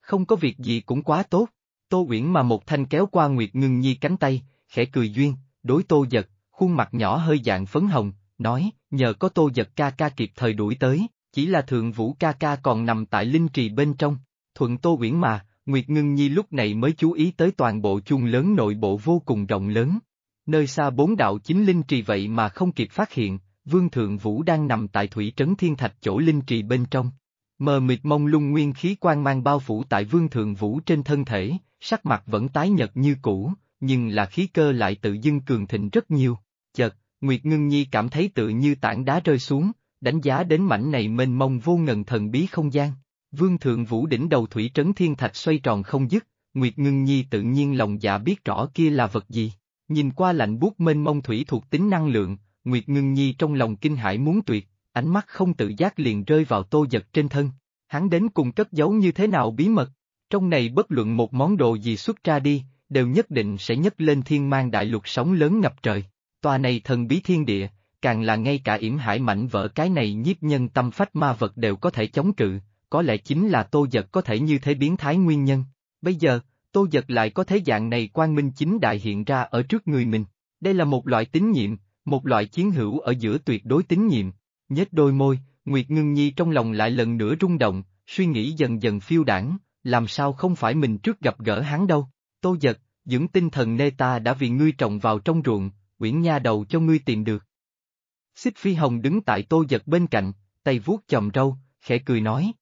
Không có việc gì cũng quá tốt. Tô Uyển mà một thanh kéo qua Nguyệt Ngưng Nhi cánh tay, khẽ cười duyên, đối Tô Giật, khuôn mặt nhỏ hơi dạng phấn hồng, nói, nhờ có Tô Giật ca ca kịp thời đuổi tới, chỉ là Thượng Vũ ca ca còn nằm tại linh trì bên trong, thuận Tô Uyển mà, Nguyệt Ngưng Nhi lúc này mới chú ý tới toàn bộ chung lớn nội bộ vô cùng rộng lớn. Nơi xa bốn đạo chính linh trì vậy mà không kịp phát hiện, Vương Thượng Vũ đang nằm tại thủy trấn Thiên Thạch chỗ linh trì bên trong. Mờ mịt mông lung nguyên khí quang mang bao phủ tại Vương Thượng Vũ trên thân thể, sắc mặt vẫn tái nhợt như cũ, nhưng là khí cơ lại tự dưng cường thịnh rất nhiều. Chật, Nguyệt Ngưng Nhi cảm thấy tự như tảng đá rơi xuống, đánh giá đến mảnh này mênh mông vô ngần thần bí không gian. Vương Thượng Vũ đỉnh đầu thủy trấn thiên thạch xoay tròn không dứt, Nguyệt Ngưng Nhi tự nhiên lòng dạ biết rõ kia là vật gì. Nhìn qua lạnh buốt mênh mông thủy thuộc tính năng lượng, Nguyệt Ngưng Nhi trong lòng kinh hãi muốn tuyệt, ánh mắt không tự giác liền rơi vào tô giật trên thân. Hắn đến cùng cất giấu như thế nào bí mật? Trong này bất luận một món đồ gì xuất ra đi, đều nhất định sẽ nhấc lên thiên mang đại lục sóng lớn ngập trời. Tòa này thần bí thiên địa, càng là ngay cả yểm hải mảnh vỡ cái này nhiếp nhân tâm phách ma vật đều có thể chống cự, có lẽ chính là tô giật có thể như thế biến thái nguyên nhân. Bây giờ, tô giật lại có thế dạng này quang minh chính đại hiện ra ở trước người mình. Đây là một loại tín nhiệm, một loại chiến hữu ở giữa tuyệt đối tín nhiệm. Nhết đôi môi, Nguyệt Ngưng Nhi trong lòng lại lần nữa rung động, suy nghĩ dần dần phiêu đảng, làm sao không phải mình trước gặp gỡ hắn đâu. Tô giật, dưỡng tinh thần nê ta đã vì ngươi trồng vào trong ruộng, quyển Nha đầu cho ngươi tìm được. Xích Phi Hồng đứng tại tô giật bên cạnh, tay vuốt chòm râu, khẽ cười nói,